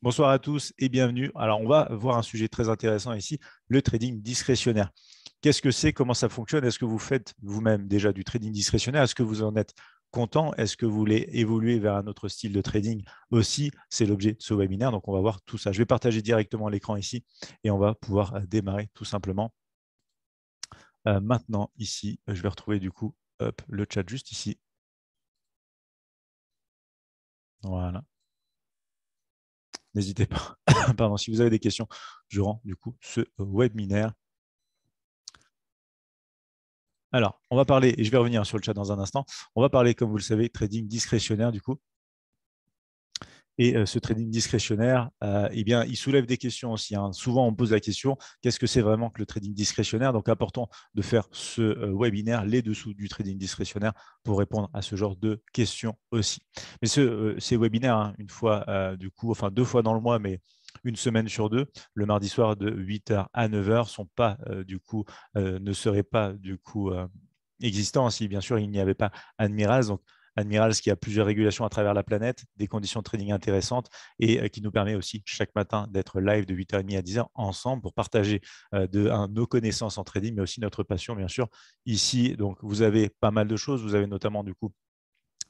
Bonsoir à tous et bienvenue. Alors, on va voir un sujet très intéressant ici, le trading discrétionnaire. Qu'est-ce que c'est Comment ça fonctionne Est-ce que vous faites vous-même déjà du trading discrétionnaire Est-ce que vous en êtes content Est-ce que vous voulez évoluer vers un autre style de trading aussi C'est l'objet de ce webinaire. Donc, on va voir tout ça. Je vais partager directement l'écran ici et on va pouvoir euh, démarrer tout simplement. Euh, maintenant, ici, euh, je vais retrouver du coup le chat juste ici. Voilà. N'hésitez pas, pardon, si vous avez des questions, je rends du coup ce euh, webinaire. Alors, on va parler, et je vais revenir sur le chat dans un instant, on va parler, comme vous le savez, trading discrétionnaire du coup. Et euh, ce trading discrétionnaire, euh, eh bien, il soulève des questions aussi. Hein. Souvent, on pose la question qu'est-ce que c'est vraiment que le trading discrétionnaire Donc, important de faire ce euh, webinaire, les dessous du trading discrétionnaire, pour répondre à ce genre de questions aussi. Mais ce, ces webinaires, hein, une fois du coup, enfin deux fois dans le mois, mais une semaine sur deux, le mardi soir de 8h à 9h, ne seraient pas du coup existants si bien sûr il n'y avait pas Admiral. Donc, Admirals qui a plusieurs régulations à travers la planète, des conditions de trading intéressantes et euh, qui nous permet aussi chaque matin d'être live de 8h30 à 10h ensemble pour partager euh, de, nos connaissances en trading, mais aussi notre passion, bien sûr, ici. Donc, vous avez pas mal de choses. Vous avez notamment, du coup,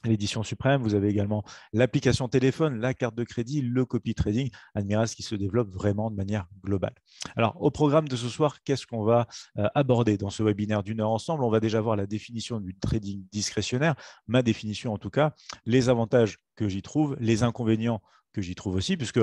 l'édition suprême. Vous avez également l'application téléphone, la carte de crédit, le copy trading, Admiral, qui se développe vraiment de manière globale. Alors, au programme de ce soir, qu'est-ce qu'on va euh, aborder dans ce webinaire d'une heure ensemble On va déjà voir la définition du trading discrétionnaire, ma définition en tout cas, les avantages que j'y trouve, les inconvénients que j'y trouve aussi, puisque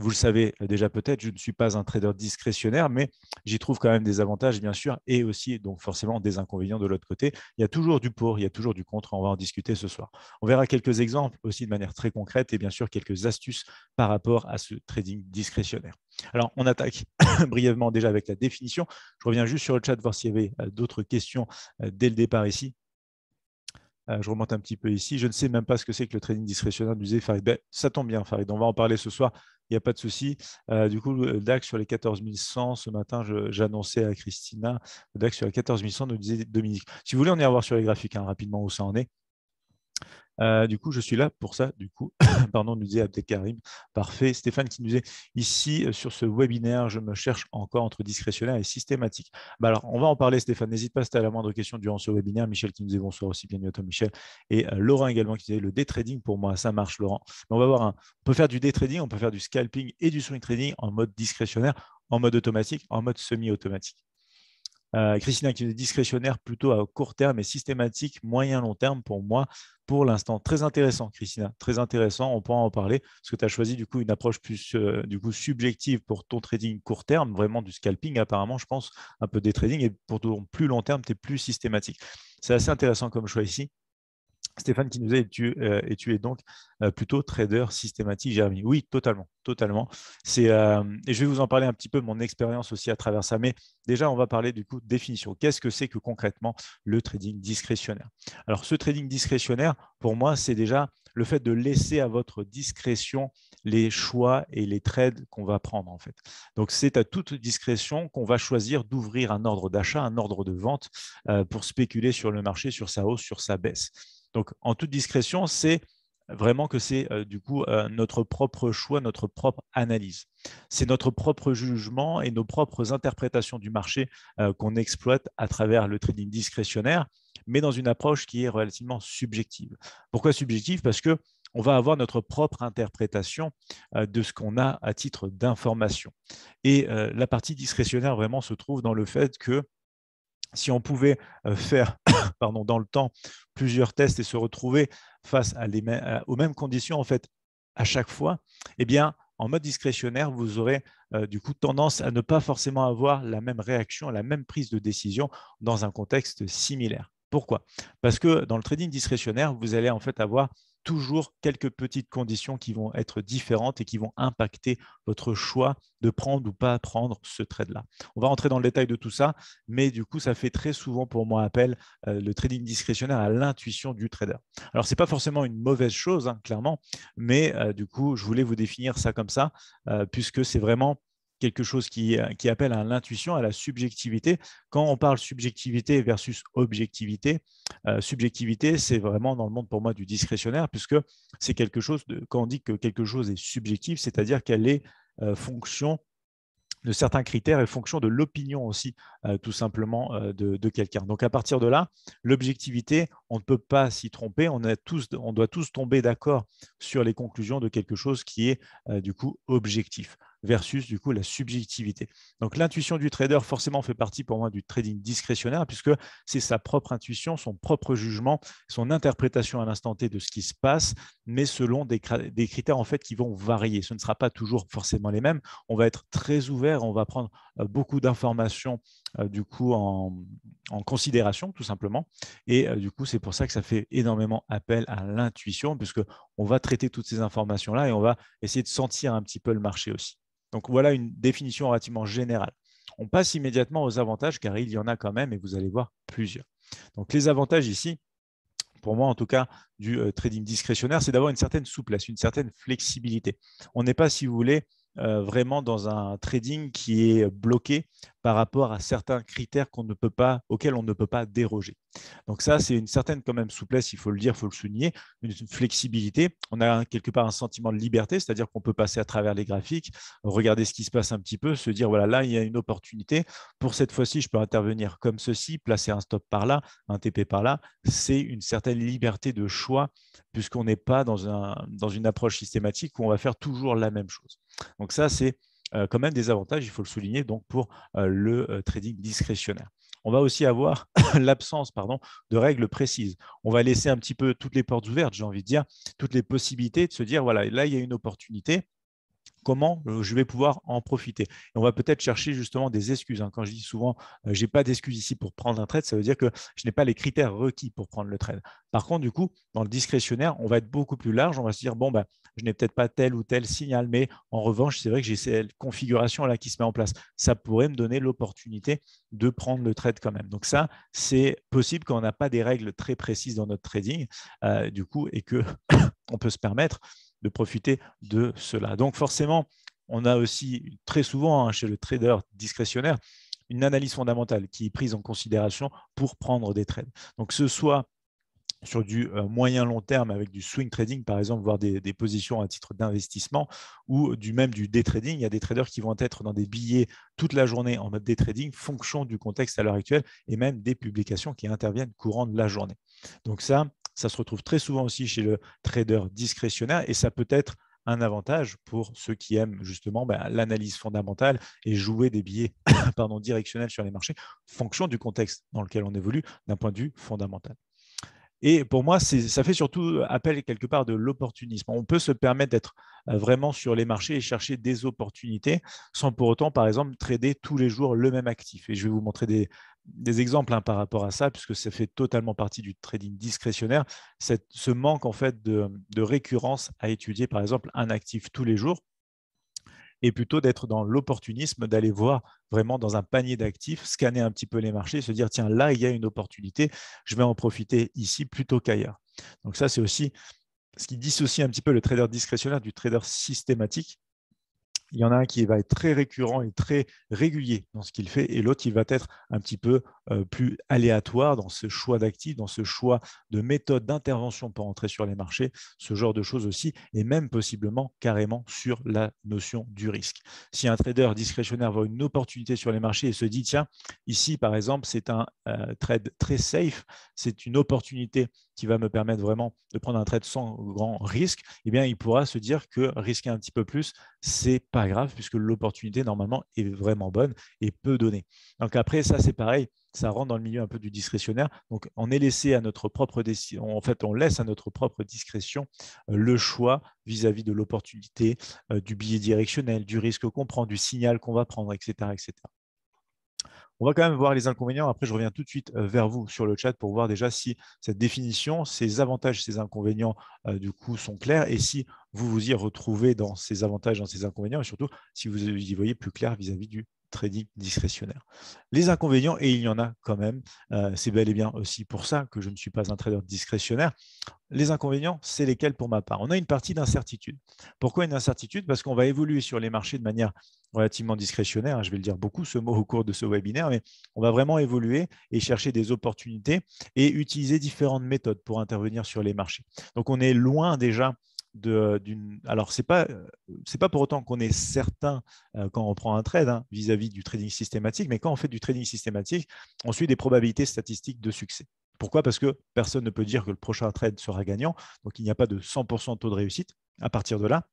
vous le savez euh, déjà peut-être, je ne suis pas un trader discrétionnaire, mais j'y trouve quand même des avantages, bien sûr, et aussi donc forcément des inconvénients de l'autre côté. Il y a toujours du pour, il y a toujours du contre, on va en discuter ce soir. On verra quelques exemples aussi de manière très concrète et bien sûr quelques astuces par rapport à ce trading discrétionnaire. Alors, on attaque brièvement déjà avec la définition. Je reviens juste sur le chat voir s'il y avait euh, d'autres questions euh, dès le départ ici je remonte un petit peu ici. Je ne sais même pas ce que c'est que le trading discrétionnaire, du Farid. Ben, ça tombe bien, Farid. On va en parler ce soir il n'y a pas de souci. Euh, du coup, le DAX sur les 14 100, ce matin, j'annonçais à Christina, le DAX sur les 14 100 nous disait Dominique. Si vous voulez, on y voir sur les graphiques hein, rapidement où ça en est. Euh, du coup, je suis là pour ça, du coup, pardon, nous disait Abdelkarim. Parfait. Stéphane qui nous disait ici, euh, sur ce webinaire, je me cherche encore entre discrétionnaire et systématique. Bah alors, on va en parler, Stéphane. N'hésite pas si tu as la moindre question durant ce webinaire. Michel qui nous disait bonsoir aussi, bienvenue à toi, Michel. Et euh, Laurent également qui disait le day trading pour moi, ça marche, Laurent. on va voir, hein. on peut faire du day trading, on peut faire du scalping et du swing trading en mode discrétionnaire, en mode automatique, en mode semi-automatique. Euh, Christina qui est discrétionnaire plutôt à court terme et systématique, moyen, long terme pour moi, pour l'instant. Très intéressant, Christina, hein, très intéressant. On pourra en parler parce que tu as choisi du coup une approche plus euh, du coup subjective pour ton trading court terme, vraiment du scalping apparemment, je pense, un peu des trading et pour ton plus long terme, tu es plus systématique. C'est assez intéressant comme choix ici. Stéphane qui nous a tu, euh, et tu es donc euh, plutôt trader systématique, Jérémy. Oui, totalement, totalement. Euh, et je vais vous en parler un petit peu, mon expérience aussi à travers ça. Mais déjà, on va parler du coup de définition. Qu'est-ce que c'est que concrètement le trading discrétionnaire Alors, ce trading discrétionnaire, pour moi, c'est déjà le fait de laisser à votre discrétion les choix et les trades qu'on va prendre en fait. Donc, c'est à toute discrétion qu'on va choisir d'ouvrir un ordre d'achat, un ordre de vente pour spéculer sur le marché, sur sa hausse, sur sa baisse. Donc, en toute discrétion, c'est vraiment que c'est euh, du coup euh, notre propre choix, notre propre analyse. C'est notre propre jugement et nos propres interprétations du marché euh, qu'on exploite à travers le trading discrétionnaire, mais dans une approche qui est relativement subjective. Pourquoi subjective Parce que on va avoir notre propre interprétation de ce qu'on a à titre d'information. Et la partie discrétionnaire vraiment se trouve dans le fait que si on pouvait euh, faire pardon, dans le temps plusieurs tests et se retrouver face aux mêmes conditions en fait à chaque fois, eh bien, en mode discrétionnaire, vous aurez euh, du coup tendance à ne pas forcément avoir la même réaction, la même prise de décision dans un contexte similaire. Pourquoi Parce que dans le trading discrétionnaire, vous allez en fait avoir toujours quelques petites conditions qui vont être différentes et qui vont impacter votre choix de prendre ou pas prendre ce trade-là. On va rentrer dans le détail de tout ça, mais du coup, ça fait très souvent pour moi appel euh, le trading discrétionnaire à l'intuition du trader. Alors, ce n'est pas forcément une mauvaise chose, hein, clairement, mais euh, du coup, je voulais vous définir ça comme ça, euh, puisque c'est vraiment quelque chose euh, qui, appelle à l'intuition, à la subjectivité. Quand on parle subjectivité versus objectivité, euh, subjectivité, c'est vraiment dans le monde pour moi du discrétionnaire, puisque c'est quelque chose, de, quand on dit que quelque chose est subjectif, c'est-à-dire qu'elle est, euh, fonction de certains critères et fonction de l'opinion aussi, tout simplement, de, quelqu'un. Donc à partir de là, l'objectivité, on ne peut pas s'y tromper, on, tous, on doit tous tomber d'accord sur les conclusions de quelque chose qui est du coup objectif versus du coup la subjectivité. Donc l'intuition du trader forcément fait partie pour moi du trading discrétionnaire puisque c'est sa propre intuition, son propre jugement, son interprétation à l'instant T de ce qui se passe, mais selon des, critères en fait qui vont varier. Ce ne sera pas toujours forcément les mêmes. On va être très ouvert, on va prendre euh, beaucoup d'informations euh, du coup en, considération tout simplement. Et euh, du coup, c'est pour ça que ça fait énormément appel à l'intuition, puisque on va traiter toutes ces informations-là et on va essayer de sentir un petit peu le marché aussi. Donc voilà une définition relativement générale. On passe immédiatement aux avantages, car il y en a quand même, et vous allez voir plusieurs. Donc les avantages ici, pour moi en tout cas, du euh, trading discrétionnaire, c'est d'avoir une certaine souplesse, une certaine flexibilité. On n'est pas, si vous voulez, vraiment dans un trading qui est bloqué par rapport à certains critères qu'on ne peut pas, auxquels on ne peut pas déroger. Donc ça, c'est une certaine quand même souplesse, il faut le dire, il faut le souligner, une, flexibilité. On a quelque part un sentiment de liberté, c'est-à-dire qu'on peut passer à travers les graphiques, regarder ce qui se passe un petit peu, se dire, voilà, là, il y a une opportunité. Pour cette fois-ci, je peux intervenir comme ceci, placer un stop par là, un TP par là. C'est une certaine liberté de choix, puisqu'on n'est pas dans, dans une approche systématique où on va faire toujours la même chose. Donc ça, c'est euh, quand même des avantages, il faut le souligner, donc pour euh, le euh, trading discrétionnaire. On va aussi avoir l'absence pardon, de règles précises. On va laisser un petit peu toutes les portes ouvertes, j'ai envie de dire, toutes les possibilités de se dire, voilà, là, il y a une opportunité comment euh, je vais pouvoir en profiter. on va peut-être chercher justement des excuses. Hein. Quand je dis souvent, euh, je n'ai pas d'excuses ici pour prendre un trade, ça veut dire que je n'ai pas les critères requis pour prendre le trade. Par contre, du coup, dans le discrétionnaire, on va être beaucoup plus large. On va se dire, bon, ben, je n'ai peut-être pas tel ou tel signal, mais en revanche, c'est vrai que j'ai cette configuration-là qui se met en place. Ça pourrait me donner l'opportunité de prendre le trade quand même. Donc ça, c'est possible quand on n'a pas des règles très précises dans notre trading, euh, du coup, et que on peut se permettre de profiter de cela. Donc forcément, on a aussi très souvent hein, chez le trader discrétionnaire une analyse fondamentale qui est prise en considération pour prendre des trades. Donc ce soit sur du moyen long terme avec du swing trading, par exemple, voire des, positions à titre d'investissement ou du même du day trading. Il y a des traders qui vont être dans des billets toute la journée en mode day trading, fonction du contexte à l'heure actuelle et même des publications qui interviennent courant de la journée. Donc ça, ça se retrouve très souvent aussi chez le trader discrétionnaire et ça peut être un avantage pour ceux qui aiment justement bah, l'analyse fondamentale et jouer des billets pardon, directionnels sur les marchés, fonction du contexte dans lequel on évolue d'un point de vue fondamental. Et pour moi, ça fait surtout appel quelque part de l'opportunisme. On peut se permettre d'être euh, vraiment sur les marchés et chercher des opportunités sans pour autant, par exemple, trader tous les jours le même actif. Et je vais vous montrer des, exemples hein, par rapport à ça, puisque ça fait totalement partie du trading discrétionnaire, ce manque en fait de récurrence à étudier, par exemple, un actif tous les jours et plutôt d'être dans l'opportunisme, d'aller voir vraiment dans un panier d'actifs, scanner un petit peu les marchés, se dire, tiens, là, il y a une opportunité, je vais en profiter ici plutôt qu'ailleurs. Donc ça, c'est aussi ce qui dissocie un petit peu le trader discrétionnaire du trader systématique, il y en a un qui va être très récurrent et très régulier dans ce qu'il fait, et l'autre il va être un petit peu euh, plus aléatoire dans ce choix d'actifs, dans ce choix de méthode d'intervention pour entrer sur les marchés, ce genre de choses aussi, et même possiblement carrément sur la notion du risque. Si un trader discrétionnaire voit une opportunité sur les marchés et se dit, tiens, ici par exemple, c'est un euh, trade très safe, c'est une opportunité qui va me permettre vraiment de prendre un trade sans grand risque, eh bien, il pourra se dire que risquer un petit peu plus, ce n'est pas grave puisque l'opportunité normalement est vraiment bonne et peut donner. Donc après, ça c'est pareil, ça rentre dans le milieu un peu du discrétionnaire. Donc on est laissé à notre propre décision, en fait, on laisse à notre propre discrétion euh, le choix vis-à-vis -vis de l'opportunité, euh, du billet directionnel, du risque qu'on prend, du signal qu'on va prendre, etc., etc. On va quand même voir les inconvénients. Après, je reviens tout de suite euh, vers vous sur le chat pour voir déjà si cette définition, ces avantages, ces inconvénients, euh, du coup, sont clairs et si vous vous y retrouvez dans ces avantages, dans ces inconvénients et surtout si vous y voyez plus clair vis à -vis du trading discrétionnaire. Les inconvénients, et il y en a quand même, euh, c'est bel et bien aussi pour ça que je ne suis pas un trader discrétionnaire. Les inconvénients, c'est lesquels pour ma part On a une partie d'incertitude. Pourquoi une incertitude Parce qu'on va évoluer sur les marchés de manière relativement discrétionnaire, hein, je vais le dire beaucoup ce mot au cours de ce webinaire, mais on va vraiment évoluer et chercher des opportunités et utiliser différentes méthodes pour intervenir sur les marchés. Donc on est loin déjà euh, d'une. Alors, ce n'est pas, euh, pas pour autant qu'on est certain euh, quand on prend un trade hein, vis-à-vis -vis du trading systématique, mais quand on fait du trading systématique, on suit des probabilités statistiques de succès. Pourquoi Parce que personne ne peut dire que le prochain trade sera gagnant, donc il n'y a pas de 100% de taux de réussite. À partir de là,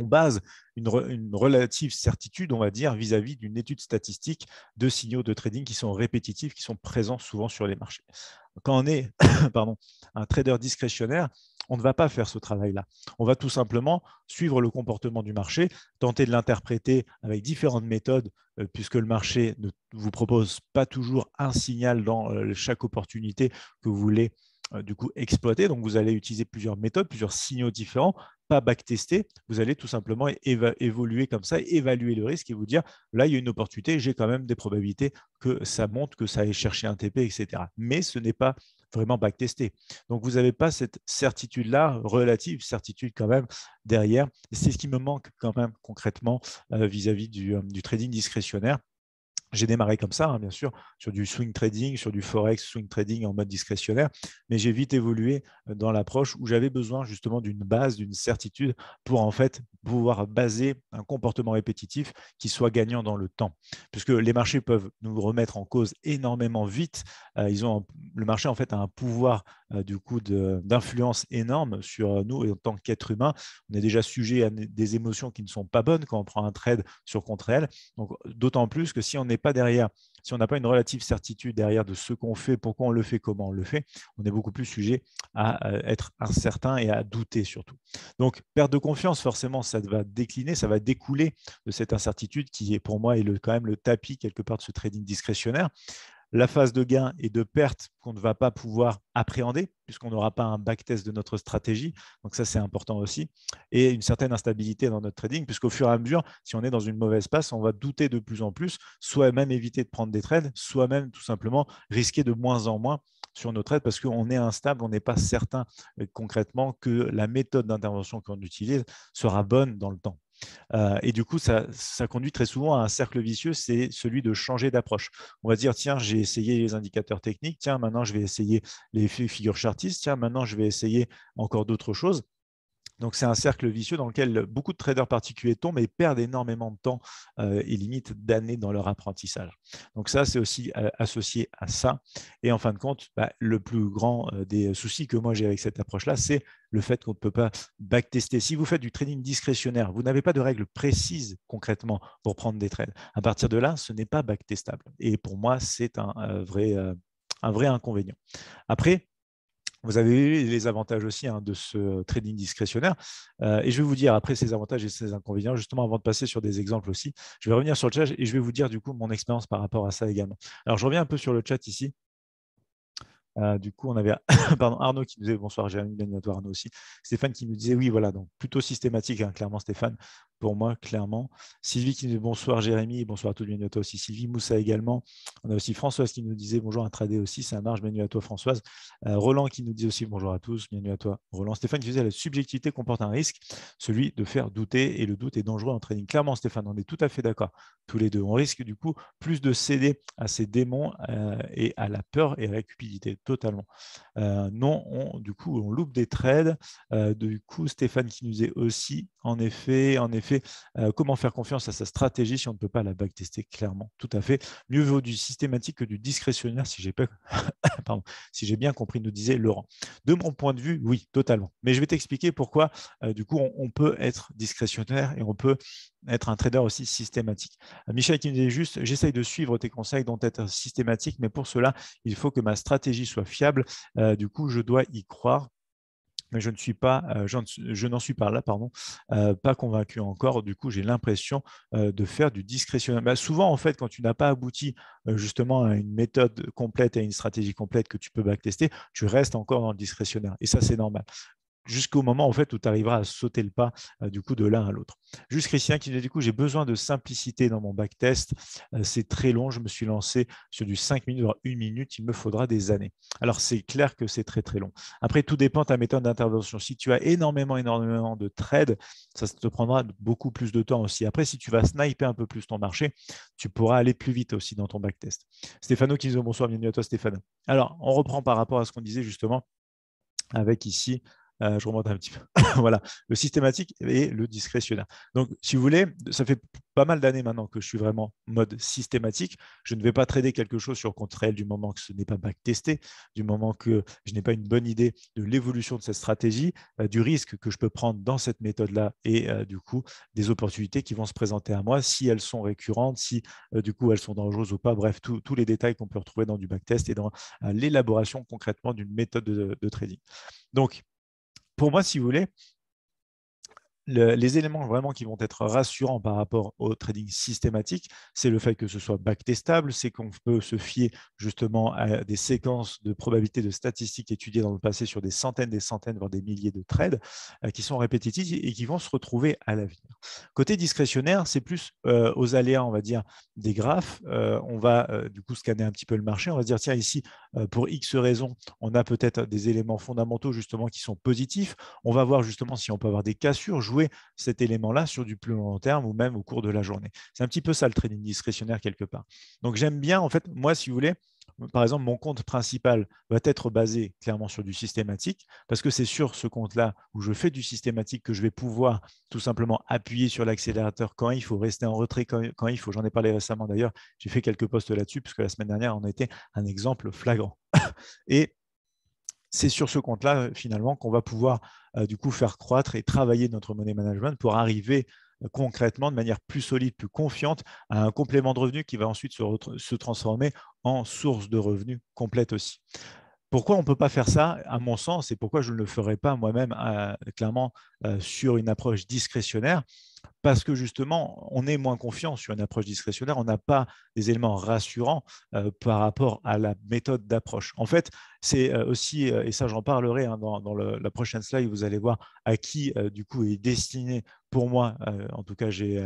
on base une, une, relative certitude, on va dire, vis-à-vis d'une étude statistique de signaux de trading qui sont répétitifs, qui sont présents souvent sur les marchés. Quand on est pardon, un trader discrétionnaire, on ne va pas faire ce travail-là. On va tout simplement suivre le comportement du marché, tenter de l'interpréter avec différentes méthodes, euh, puisque le marché ne vous propose pas toujours un signal dans euh, chaque opportunité que vous voulez euh, du coup exploiter. Donc vous allez utiliser plusieurs méthodes, plusieurs signaux différents, pas backtesté, Vous allez tout simplement évoluer comme ça, évaluer le risque et vous dire là il y a une opportunité, j'ai quand même des probabilités que ça monte, que ça aille chercher un TP, etc. Mais ce n'est pas vraiment backtesté. Donc vous n'avez pas cette certitude-là, relative certitude quand même derrière. C'est ce qui me manque quand même concrètement euh, vis-à-vis euh, du trading discrétionnaire j'ai démarré comme ça, hein, bien sûr, sur du swing trading, sur du forex, swing trading en mode discrétionnaire, mais j'ai vite évolué euh, dans l'approche où j'avais besoin justement d'une base, d'une certitude pour en fait pouvoir baser un comportement répétitif qui soit gagnant dans le temps. Puisque les marchés peuvent nous remettre en cause énormément vite. Euh, ils ont, le marché en fait a un pouvoir euh, du coup d'influence énorme sur nous et en tant qu'être humain. On est déjà sujet à des émotions qui ne sont pas bonnes quand on prend un trade sur contre elle. Donc d'autant plus que si on est pas derrière, si on n'a pas une relative certitude derrière de ce qu'on fait, pourquoi on le fait, comment on le fait, on est beaucoup plus sujet à euh, être incertain et à douter surtout. Donc, perte de confiance, forcément, ça va décliner, ça va découler de cette incertitude qui est pour moi est le, quand même le tapis quelque part de ce trading discrétionnaire la phase de gain et de perte qu'on ne va pas pouvoir appréhender, puisqu'on n'aura pas un backtest de notre stratégie. Donc ça, c'est important aussi. Et une certaine instabilité dans notre trading, puisqu'au fur et à mesure, si on est dans une mauvaise passe, on va douter de plus en plus, soit même éviter de prendre des trades, soit même tout simplement risquer de moins en moins sur nos trades, parce qu'on est instable, on n'est pas certain euh, concrètement que la méthode d'intervention qu'on utilise sera bonne dans le temps et du coup, ça, ça, conduit très souvent à un cercle vicieux, c'est celui de changer d'approche. On va dire, tiens, j'ai essayé les indicateurs techniques, tiens, maintenant je vais essayer les figures chartistes, tiens, maintenant je vais essayer encore d'autres choses. Donc c'est un cercle vicieux dans lequel beaucoup de traders particuliers tombent et perdent énormément de temps euh, et limite d'années dans leur apprentissage. Donc ça, c'est aussi euh, associé à ça. Et en fin de compte, bah, le plus grand euh, des soucis que moi j'ai avec cette approche-là, c'est le fait qu'on ne peut pas backtester. Si vous faites du trading discrétionnaire, vous n'avez pas de règles précises concrètement pour prendre des trades. À partir de là, ce n'est pas backtestable. Et pour moi, c'est un vrai un vrai inconvénient. Après, vous avez les avantages aussi hein, de ce euh, trading discrétionnaire. Euh, et je vais vous dire après ces avantages et ces inconvénients, justement avant de passer sur des exemples aussi, je vais revenir sur le chat et je vais vous dire du coup mon expérience par rapport à ça également. Alors je reviens un peu sur le chat ici. Euh, du coup, on avait Arnaud qui nous disait bonsoir, Jérémy, bienvenue à toi Arnaud aussi. Stéphane qui nous disait oui, voilà, donc plutôt systématique, hein, clairement Stéphane pour moi, clairement. Sylvie qui nous dit bonsoir Jérémy, bonsoir à tous, bienvenue à toi aussi Sylvie, Moussa également. On a aussi Françoise qui nous disait bonjour à trader aussi, ça marche, bienvenue à toi Françoise. Euh, Roland qui nous dit aussi bonjour à tous, bienvenue à toi Roland. Stéphane qui disait la subjectivité comporte un risque, celui de faire douter, et le doute est dangereux en trading. Clairement Stéphane, on est tout à fait d'accord, tous les deux. On risque du coup plus de céder à ces démons euh, et à la peur et à la cupidité, totalement. Euh, non, du coup, on loupe des trades. du coup, Stéphane qui nous est aussi en effet, en effet euh, comment faire confiance à sa stratégie si on ne peut pas la backtester clairement Tout à fait. Mieux vaut du systématique que du discrétionnaire, si j'ai bien compris, nous disait Laurent. De mon point de vue, oui, totalement. Mais je vais t'expliquer pourquoi, euh, du coup, on, peut être discrétionnaire et on peut être un trader aussi systématique. Euh, Michel qui me disait juste, j'essaye de suivre tes conseils, dont être systématique, mais pour cela, il faut que ma stratégie soit fiable. du coup, je dois y croire mais je ne suis pas, euh, je n'en suis pas là, pardon, euh, pas convaincu encore. Du coup, j'ai l'impression euh, de faire du discrétionnaire. Bah, souvent, en fait, quand tu n'as pas abouti justement à une méthode complète, à une stratégie complète que tu peux backtester, tu restes encore dans le discrétionnaire. Et ça, c'est normal jusqu'au moment en fait où tu arriveras à sauter le pas euh, du coup de l'un à l'autre. Juste Christian qui dit du coup j'ai besoin de simplicité dans mon backtest, euh, c'est très long, je me suis lancé sur du 5 minutes voire 1 minute, il me faudra des années. Alors c'est clair que c'est très très long. Après tout dépend de ta méthode d'intervention. Si tu as énormément énormément de trades, ça te prendra beaucoup plus de temps aussi. Après si tu vas sniper un peu plus ton marché, tu pourras aller plus vite aussi dans ton backtest. Stéphano qui dit bonsoir, bienvenue à toi Stéphano. Alors on reprend par rapport à ce qu'on disait justement avec ici euh, je remonte un petit peu. voilà, le systématique et le discrétionnaire. Donc, si vous voulez, ça fait pas mal d'années maintenant que je suis vraiment mode systématique. Je ne vais pas trader quelque chose sur contre réel du moment que ce n'est pas backtesté, du moment que je n'ai pas une bonne idée de l'évolution de cette stratégie, euh, du risque que je peux prendre dans cette méthode-là et euh, du coup des opportunités qui vont se présenter à moi si elles sont récurrentes, si du coup elles sont dangereuses ou pas. Bref, tous les détails qu'on peut retrouver dans du backtest et dans l'élaboration concrètement d'une méthode de trading. Donc, pour moi, si vous voulez, les éléments vraiment qui vont être rassurants par rapport au trading systématique, c'est le fait que ce soit backtestable, c'est qu'on peut se fier justement à des séquences de probabilités de statistiques étudiées dans le passé sur des centaines, des centaines, voire des milliers de trades euh, qui sont répétitifs et qui vont se retrouver à l'avenir. Côté discrétionnaire, c'est plus euh, aux aléas, on va dire, des graphes. Euh, on va du coup scanner un petit peu le marché, on va se dire, tiens, ici, pour X raisons, on a peut-être des éléments fondamentaux justement qui sont positifs. On va voir justement si on peut avoir des cassures, jouer cet élément-là sur du plus long terme ou même au cours de la journée. C'est un petit peu ça le trading discrétionnaire quelque part. Donc j'aime bien, en fait, moi, si vous voulez, par exemple, mon compte principal va être basé clairement sur du systématique, parce que c'est sur ce compte-là où je fais du systématique que je vais pouvoir tout simplement appuyer sur l'accélérateur quand il faut, rester en retrait quand, il faut. J'en ai parlé récemment d'ailleurs, j'ai fait quelques posts là-dessus, puisque la semaine dernière, on était un exemple flagrant. Et c'est sur ce compte-là, finalement, qu'on va pouvoir euh, du coup faire croître et travailler notre money management pour arriver concrètement, de manière plus solide, plus confiante, à un complément de revenu qui va ensuite se, transformer en source de revenus complète aussi. Pourquoi on ne peut pas faire ça, à mon sens, et pourquoi je ne le ferai pas moi-même, euh, clairement, euh, sur une approche discrétionnaire parce que justement, on est moins confiant sur une approche discrétionnaire, on n'a pas des éléments rassurants euh, par rapport à la méthode d'approche. En fait, c'est euh, aussi, euh, et ça j'en parlerai hein, dans, la prochaine slide, vous allez voir à qui du coup est destiné pour moi, en tout cas j'ai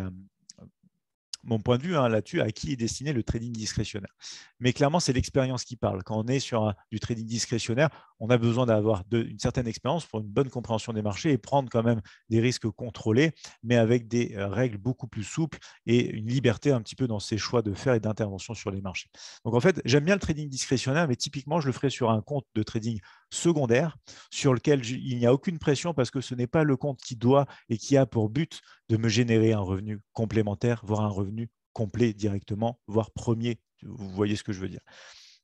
mon point de vue hein, là-dessus, à qui est destiné le trading discrétionnaire. Mais clairement, c'est l'expérience qui parle. Quand on est sur du trading discrétionnaire, on a besoin d'avoir une certaine expérience pour une bonne compréhension des marchés et prendre quand même des risques contrôlés, mais avec des euh, règles beaucoup plus souples et une liberté un petit peu dans ses choix de faire et d'intervention sur les marchés. Donc en fait, j'aime bien le trading discrétionnaire, mais typiquement, je le ferai sur un compte de trading secondaire sur lequel il n'y a aucune pression parce que ce n'est pas le compte qui doit et qui a pour but de me générer un revenu complémentaire, voire un revenu complet directement, voire premier. Vous voyez ce que je veux dire.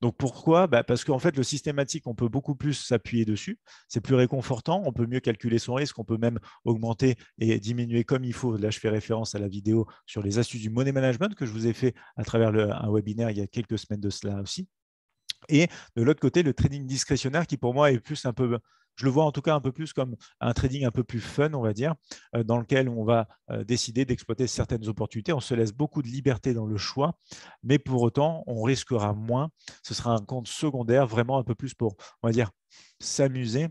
Donc pourquoi bah, Parce qu'en fait, le systématique, on peut beaucoup plus s'appuyer dessus. C'est plus réconfortant. On peut mieux calculer son risque. On peut même augmenter et diminuer comme il faut. Là, je fais référence à la vidéo sur les astuces du money management que je vous ai fait à travers un webinaire il y a quelques semaines de cela aussi. Et de l'autre côté, le trading discrétionnaire qui pour moi est plus un peu je le vois en tout cas un peu plus comme un trading un peu plus fun, on va dire, euh, dans lequel on va euh, décider d'exploiter certaines opportunités. On se laisse beaucoup de liberté dans le choix, mais pour autant, on risquera moins. Ce sera un compte secondaire, vraiment un peu plus pour, on va dire, s'amuser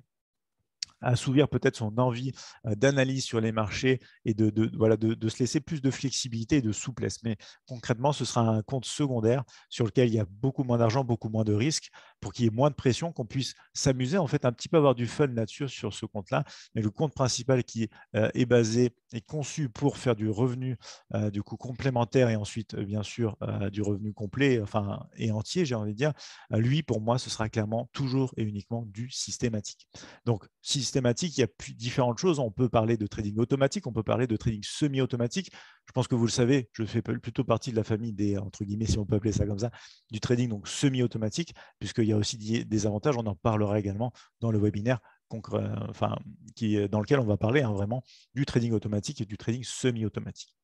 assouvir peut-être son envie euh, d'analyse sur les marchés et de, de, se laisser plus de flexibilité et de souplesse. Mais concrètement, ce sera un compte secondaire sur lequel il y a beaucoup moins d'argent, beaucoup moins de risques pour qu'il y ait moins de pression, qu'on puisse s'amuser, en fait, un petit peu avoir du fun là sur ce compte-là. Mais le compte principal qui euh, est basé, et conçu pour faire du revenu, euh, du coup, complémentaire et ensuite, euh, bien sûr, du revenu complet, enfin, et entier, j'ai envie de dire, lui, pour moi, ce sera clairement toujours et uniquement du systématique. Donc, systématique, il y a différentes choses. On peut parler de trading automatique, on peut parler de trading semi-automatique je pense que vous le savez, je fais plutôt partie de la famille des, entre guillemets, si on peut appeler ça comme ça, du trading, donc semi-automatique, puisqu'il y a aussi des avantages, on en parlera également dans le webinaire euh, enfin, qui, dans lequel on va parler hein, vraiment du trading automatique et du trading semi-automatique.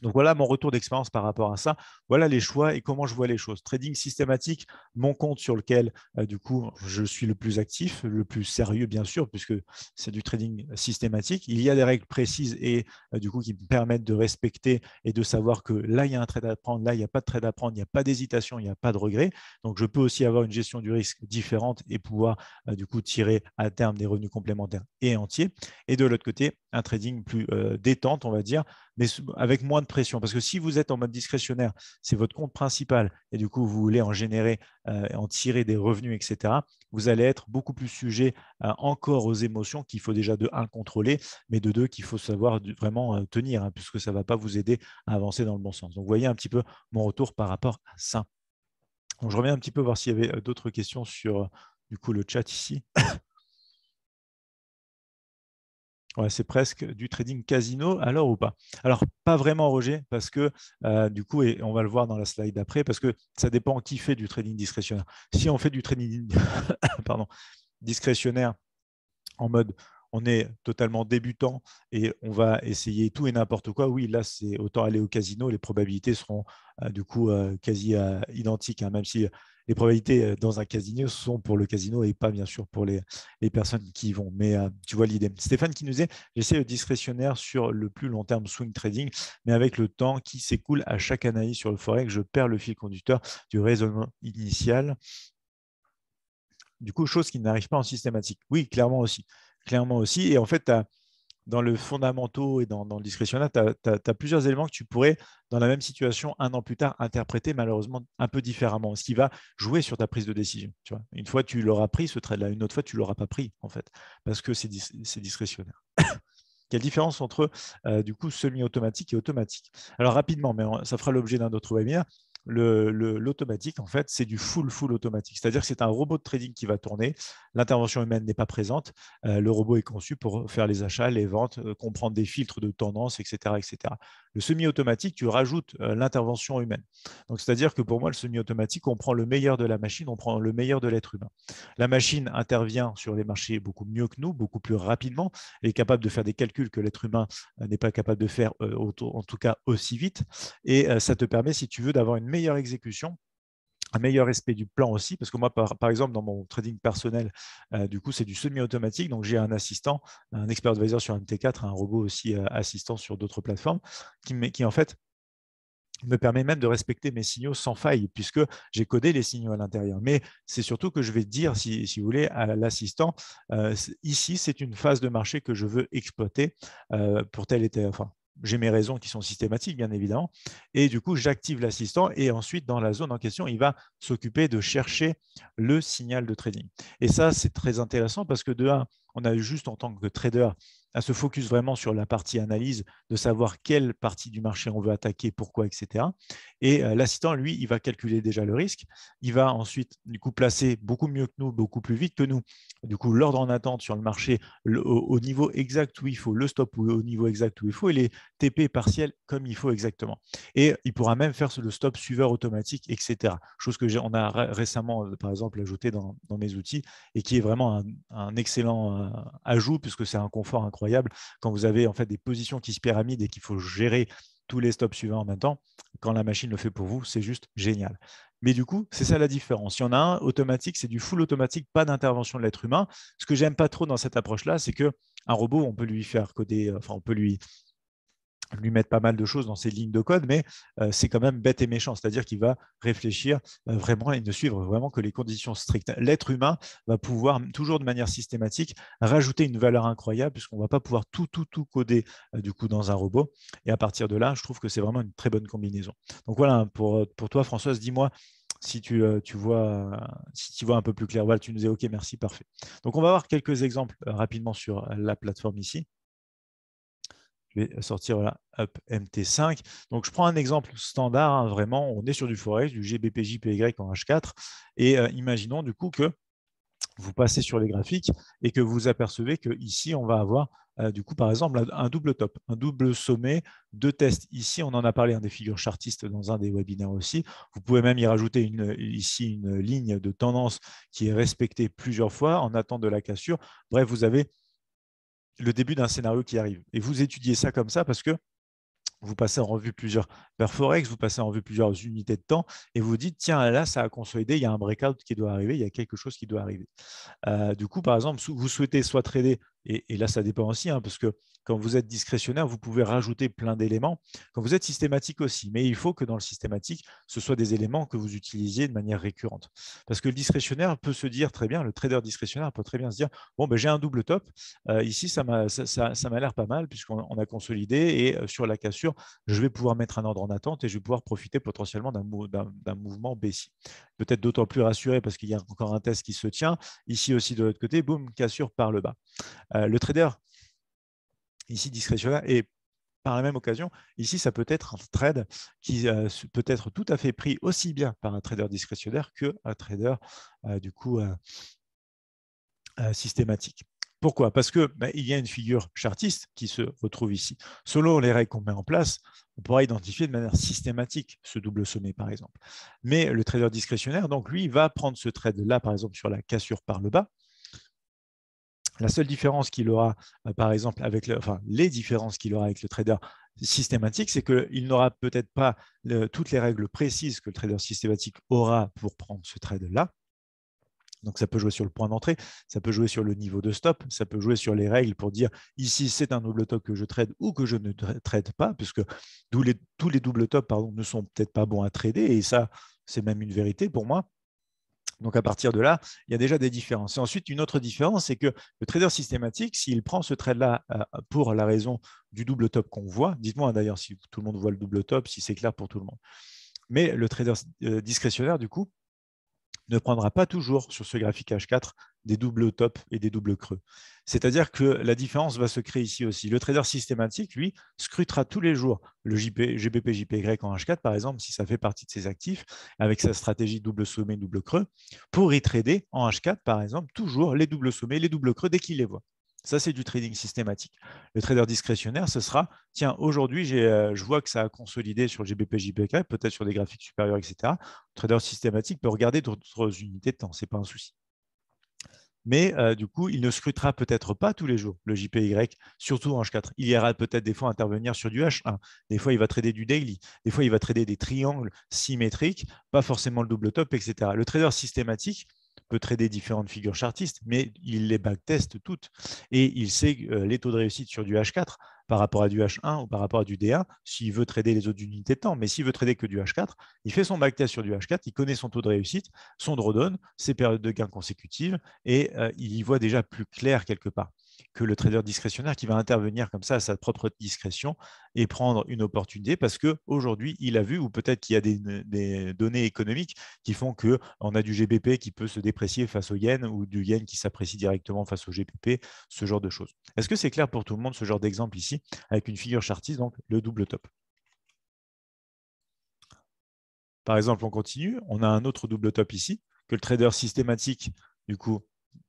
Donc voilà mon retour d'expérience par rapport à ça. Voilà les choix et comment je vois les choses. Trading systématique, mon compte sur lequel euh, du coup je suis le plus actif, le plus sérieux bien sûr, puisque c'est du trading systématique. Il y a des règles précises et euh, du coup qui me permettent de respecter et de savoir que là il y a un trade à prendre, là il n'y a pas de trade à prendre, il n'y a pas d'hésitation, il n'y a pas de regret. Donc je peux aussi avoir une gestion du risque différente et pouvoir euh, du coup tirer à terme des revenus complémentaires et entiers. Et de l'autre côté, un trading plus détente, on va dire, mais avec moins de pression. Parce que si vous êtes en mode discrétionnaire, c'est votre compte principal, et du coup, vous voulez en générer, euh, en tirer des revenus, etc., vous allez être beaucoup plus sujet encore aux émotions qu'il faut déjà de un contrôler, mais de deux qu'il faut savoir vraiment euh, tenir, hein, puisque ça ne va pas vous aider à avancer dans le bon sens. Donc, vous voyez un petit peu mon retour par rapport à ça. je reviens un petit peu voir s'il y avait euh, d'autres questions sur du coup le chat ici c'est presque du trading casino, alors ou pas Alors, pas vraiment, Roger, parce que euh, du coup, et on va le voir dans la slide d'après, parce que ça dépend qui fait du trading discrétionnaire. Si on fait du trading pardon, discrétionnaire en mode on est totalement débutant et on va essayer tout et n'importe quoi, oui, là, c'est autant aller au casino, les probabilités seront euh, du coup euh, quasi euh, identiques, hein, même si les probabilités dans un casino sont pour le casino et pas bien sûr pour les, personnes qui y vont. Mais tu vois l'idée. Stéphane qui nous est j'essaie le discrétionnaire sur le plus long terme swing trading, mais avec le temps qui s'écoule à chaque analyse sur le forex, je perds le fil conducteur du raisonnement initial. Du coup, chose qui n'arrive pas en systématique. Oui, clairement aussi clairement aussi. Et en fait, dans le fondamentaux et dans, le discrétionnaire, tu as, plusieurs éléments que tu pourrais, dans la même situation, un an plus tard, interpréter malheureusement un peu différemment, ce qui va jouer sur ta prise de décision. Tu vois. Une fois, tu l'auras pris, ce trade-là, une autre fois, tu l'auras pas pris, en fait, parce que c'est discrétionnaire. Quelle différence entre euh, du coup semi-automatique et automatique Alors rapidement, mais ça fera l'objet d'un autre webinaire l'automatique, en fait, c'est du full, full automatique. C'est-à-dire que c'est un robot de trading qui va tourner. L'intervention humaine n'est pas présente. Euh, le robot est conçu pour faire les achats, les ventes, euh, comprendre des filtres de tendance, etc. etc. Le semi-automatique, tu rajoutes euh, l'intervention humaine. Donc, c'est-à-dire que pour moi, le semi-automatique, on prend le meilleur de la machine, on prend le meilleur de l'être humain. La machine intervient sur les marchés beaucoup mieux que nous, beaucoup plus rapidement, et est capable de faire des calculs que l'être humain n'est pas capable de faire, en tout cas aussi vite. Et ça te permet, si tu veux, d'avoir une meilleure meilleure exécution un meilleur respect du plan aussi, parce que moi, par, exemple, dans mon trading personnel, euh, du coup, c'est du semi-automatique. Donc, j'ai un assistant, un expert advisor sur MT4, un robot aussi euh, assistant sur d'autres plateformes, qui, qui en fait me permet même de respecter mes signaux sans faille, puisque j'ai codé les signaux à l'intérieur. Mais c'est surtout que je vais dire, si, vous voulez, à l'assistant, euh, ici, c'est une phase de marché que je veux exploiter pour tel et tel. enfin, j'ai mes raisons qui sont systématiques, bien évidemment. Et du coup, j'active l'assistant et ensuite, dans la zone en question, il va s'occuper de chercher le signal de trading. Et ça, c'est très intéressant parce que de un, on a juste en tant que trader à se focus vraiment sur la partie analyse, de savoir quelle partie du marché on veut attaquer, pourquoi, etc. Et euh, l'assistant, lui, il va calculer déjà le risque. Il va ensuite, du coup, placer beaucoup mieux que nous, beaucoup plus vite que nous, du coup, l'ordre en attente sur le marché au, niveau exact où il faut, le stop au niveau exact où il faut, et les TP partiels comme il faut exactement. Et il pourra même faire le stop suiveur automatique, etc. Chose que on a récemment, euh, par exemple, ajouté dans, mes outils et qui est vraiment un, excellent euh, ajout puisque c'est un confort incroyable quand vous avez en fait des positions qui se pyramident et qu'il faut gérer tous les stops suivants en même temps. Quand la machine le fait pour vous, c'est juste génial. Mais du coup, c'est ça la différence. Il y en a un automatique, c'est du full automatique, pas d'intervention de l'être humain. Ce que j'aime pas trop dans cette approche-là, c'est que un robot, on peut lui faire coder, euh, enfin, on peut lui lui mettre pas mal de choses dans ses lignes de code, mais euh, c'est quand même bête et méchant, c'est-à-dire qu'il va réfléchir euh, vraiment et ne suivre vraiment que les conditions strictes. L'être humain va pouvoir toujours de manière systématique rajouter une valeur incroyable, puisqu'on va pas pouvoir tout, tout, tout coder euh, du coup dans un robot. Et à partir de là, je trouve que c'est vraiment une très bonne combinaison. Donc voilà, hein, pour, pour toi, Françoise, dis-moi si tu, vois, si tu vois un peu plus clair. Voilà, tu nous dis OK, merci, parfait. Donc on va voir quelques exemples rapidement sur la plateforme ici sortir la up MT5. Donc je prends un exemple standard, hein, vraiment, on est sur du forex, du GBPJPY en H4, et euh, imaginons du coup que vous passez sur les graphiques et que vous apercevez que ici on va avoir euh, du coup par exemple un double top, un double sommet, deux tests. Ici on en a parlé un hein, des figures chartistes dans un des webinaires aussi. Vous pouvez même y rajouter une, ici une ligne de tendance qui est respectée plusieurs fois en attendant de la cassure. Bref, vous avez le début d'un scénario qui arrive. Et vous étudiez ça comme ça parce que vous passez en revue plusieurs Forex, vous passez en vue plusieurs unités de temps et vous dites, tiens, là, ça a consolidé, il y a un breakout qui doit arriver, il y a quelque chose qui doit arriver. Euh, du coup, par exemple, vous souhaitez soit trader, et, là, ça dépend aussi, hein, parce que quand vous êtes discrétionnaire, vous pouvez rajouter plein d'éléments, quand vous êtes systématique aussi, mais il faut que dans le systématique, ce soit des éléments que vous utilisiez de manière récurrente. Parce que le discrétionnaire peut se dire très bien, le trader discrétionnaire peut très bien se dire, bon, ben, j'ai un double top, euh, ici, ça m'a ça, ça, l'air pas mal, puisqu'on a consolidé, et euh, sur la cassure, je vais pouvoir mettre un ordre en attente et je vais pouvoir profiter potentiellement d'un, mouvement baissier. Peut-être d'autant plus rassuré parce qu'il y a encore un test qui se tient. Ici aussi de l'autre côté, boum, cassure par le bas. Euh, le trader, ici discrétionnaire, et par la même occasion, ici, ça peut être un trade qui euh, peut être tout à fait pris aussi bien par un trader discrétionnaire que un trader euh, du coup systématique. Pourquoi Parce que ben, il y a une figure chartiste qui se retrouve ici. Selon les règles qu'on met en place, on pourra identifier de manière systématique ce double sommet, par exemple. Mais le trader discrétionnaire, donc lui, va prendre ce trade-là, par exemple, sur la cassure par le bas. La seule différence qu'il aura, euh, par exemple, avec le, les différences qu'il aura avec le trader systématique, c'est qu'il n'aura peut-être pas toutes les règles précises que le trader systématique aura pour prendre ce trade-là. Donc ça peut jouer sur le point d'entrée, ça peut jouer sur le niveau de stop, ça peut jouer sur les règles pour dire ici c'est un double top que je trade ou que je ne trade pas, puisque tous les, tous les doubles tops pardon, ne sont peut-être pas bons à trader, et ça c'est même une vérité pour moi. Donc à partir de là, il y a déjà des différences. ensuite, une autre différence, c'est que le trader systématique, s'il prend ce trade-là euh, pour la raison du double top qu'on voit, dites-moi hein, d'ailleurs si tout le monde voit le double top, si c'est clair pour tout le monde. Mais le trader euh, discrétionnaire, du coup, ne prendra pas toujours sur ce graphique H4 des doubles tops et des doubles creux. C'est-à-dire que la différence va se créer ici aussi. Le trader systématique, lui, scrutera tous les jours le JP, GBP, JPY en H4, par exemple, si ça fait partie de ses actifs, avec sa stratégie double sommet, double creux, pour y trader en H4, par exemple, toujours les doubles sommets, les doubles creux dès qu'il les voit. Ça, c'est du trading systématique. Le trader discrétionnaire, ce sera, tiens, aujourd'hui, j'ai euh, je vois que ça a consolidé sur le GBP, JPK, peut-être sur des graphiques supérieurs, etc. Le trader systématique peut regarder d'autres unités de temps, ce n'est pas un souci. Mais euh, du coup, il ne scrutera peut-être pas tous les jours le JPY, surtout en H4. Il ira peut-être des fois intervenir sur du H1. Des fois, il va trader du daily. Des fois, il va trader des triangles symétriques, pas forcément le double top, etc. Le trader systématique, peut trader différentes figures chartistes, mais il les backtest toutes et il sait euh, les taux de réussite sur du H4 par rapport à du H1 ou par rapport à du D1 s'il veut trader les autres unités de temps. Mais s'il veut trader que du H4, il fait son backtest sur du H4, il connaît son taux de réussite, son drawdown, ses périodes de gains consécutives et euh, il y voit déjà plus clair quelque part que le trader discrétionnaire qui va intervenir comme ça à sa propre discrétion et prendre une opportunité parce qu'aujourd'hui, il a vu ou peut-être qu'il y a des, données économiques qui font que on a du GBP qui peut se déprécier face au yen ou du yen qui s'apprécie directement face au GBP, ce genre de choses. Est-ce que c'est clair pour tout le monde ce genre d'exemple ici avec une figure chartiste donc le double top. Par exemple, on continue, on a un autre double top ici que le trader systématique du coup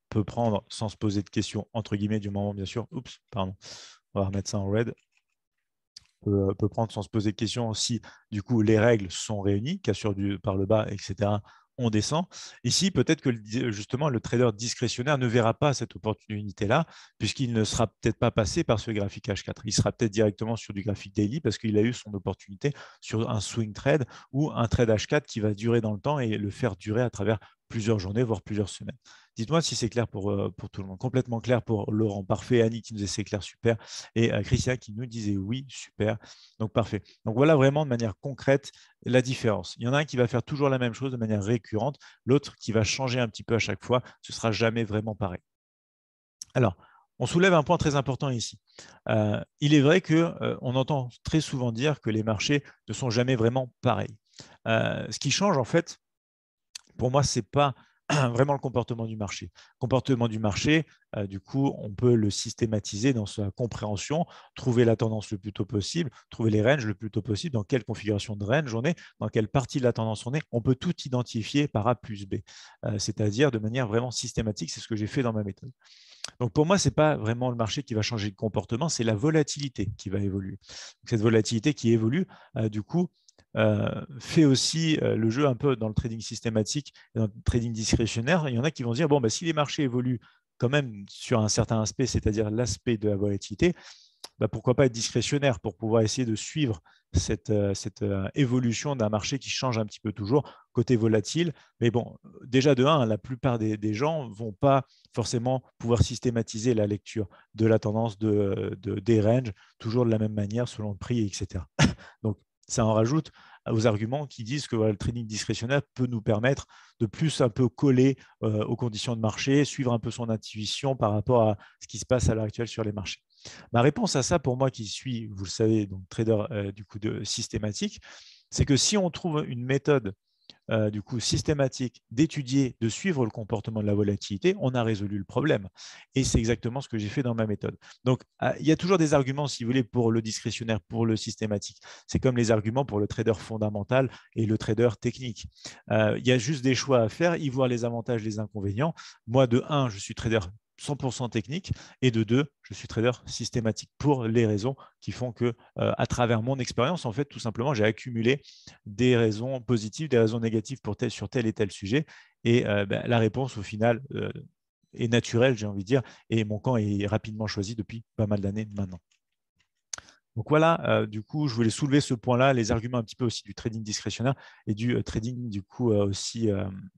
peut prendre sans se poser de questions, entre guillemets, du moment, bien sûr. Oups, pardon. On va remettre ça en red. Peut, euh, prendre sans se poser de questions si, du coup, les règles sont réunies, cassure du, par le bas, etc. On descend. Ici, peut-être que justement le trader discrétionnaire ne verra pas cette opportunité-là, puisqu'il ne sera peut-être pas passé par ce graphique H4. Il sera peut-être directement sur du graphique daily parce qu'il a eu son opportunité sur un swing trade ou un trade H4 qui va durer dans le temps et le faire durer à travers plusieurs journées, voire plusieurs semaines. Dites-moi si c'est clair pour, euh, pour tout le monde. Complètement clair pour Laurent, parfait. Annie qui nous disait c'est clair, super. Et euh, Christian qui nous disait oui, super. Donc parfait. Donc voilà vraiment de manière concrète la différence. Il y en a un qui va faire toujours la même chose de manière récurrente, l'autre qui va changer un petit peu à chaque fois. Ce ne sera jamais vraiment pareil. Alors, on soulève un point très important ici. Euh, il est vrai qu'on entend très souvent dire que les marchés ne sont jamais vraiment pareils. ce qui change en fait pour moi, ce n'est pas vraiment le comportement du marché. Comportement du marché, euh, du coup, on peut le systématiser dans sa compréhension, trouver la tendance le plus tôt possible, trouver les ranges le plus tôt possible, dans quelle configuration de range on est, dans quelle partie de la tendance on est. On peut tout identifier par A plus B, euh, c'est-à-dire de manière vraiment systématique. C'est ce que j'ai fait dans ma méthode. Donc pour moi, ce n'est pas vraiment le marché qui va changer de comportement, c'est la volatilité qui va évoluer. Cette volatilité qui évolue, euh, du coup, euh, fait aussi euh, le jeu un peu dans le trading systématique, dans le trading discrétionnaire. Il y en a qui vont dire, bon, bah, si les marchés évoluent quand même sur un certain aspect, c'est-à-dire l'aspect de la volatilité, bah, pourquoi pas être discrétionnaire pour pouvoir essayer de suivre cette, euh, évolution d'un marché qui change un petit peu toujours côté volatile. Mais bon, déjà de 1, la plupart des, gens ne vont pas forcément pouvoir systématiser la lecture de la tendance de, des ranges toujours de la même manière selon le prix, etc. Donc ça en rajoute aux arguments qui disent que voilà, le trading discrétionnaire peut nous permettre de plus un peu coller euh, aux conditions de marché, suivre un peu son intuition par rapport à ce qui se passe à l'heure actuelle sur les marchés. Ma réponse à ça, pour moi qui suis, vous le savez, donc trader euh, du coup de systématique, c'est que si on trouve une méthode euh, du coup systématique d'étudier, de suivre le comportement de la volatilité, on a résolu le problème. Et c'est exactement ce que j'ai fait dans ma méthode. Donc, ah, il y a toujours des arguments, si vous voulez, pour le discrétionnaire, pour le systématique. C'est comme les arguments pour le trader fondamental et le trader technique. Euh, il y a juste des choix à faire, y voir les avantages, les inconvénients. Moi, de 1, je suis trader 100% technique. Et de deux, je suis trader systématique pour les raisons qui font que, euh, à travers mon expérience, en fait, tout simplement, j'ai accumulé des raisons positives, des raisons négatives pour tel, sur tel et tel sujet. Et euh, ben, la réponse, au final, euh, est naturelle, j'ai envie de dire. Et mon camp est rapidement choisi depuis pas mal d'années maintenant. Donc voilà, euh, du coup, je voulais soulever ce point-là, les arguments un petit peu aussi du trading discrétionnaire et du euh, trading du coup euh, aussi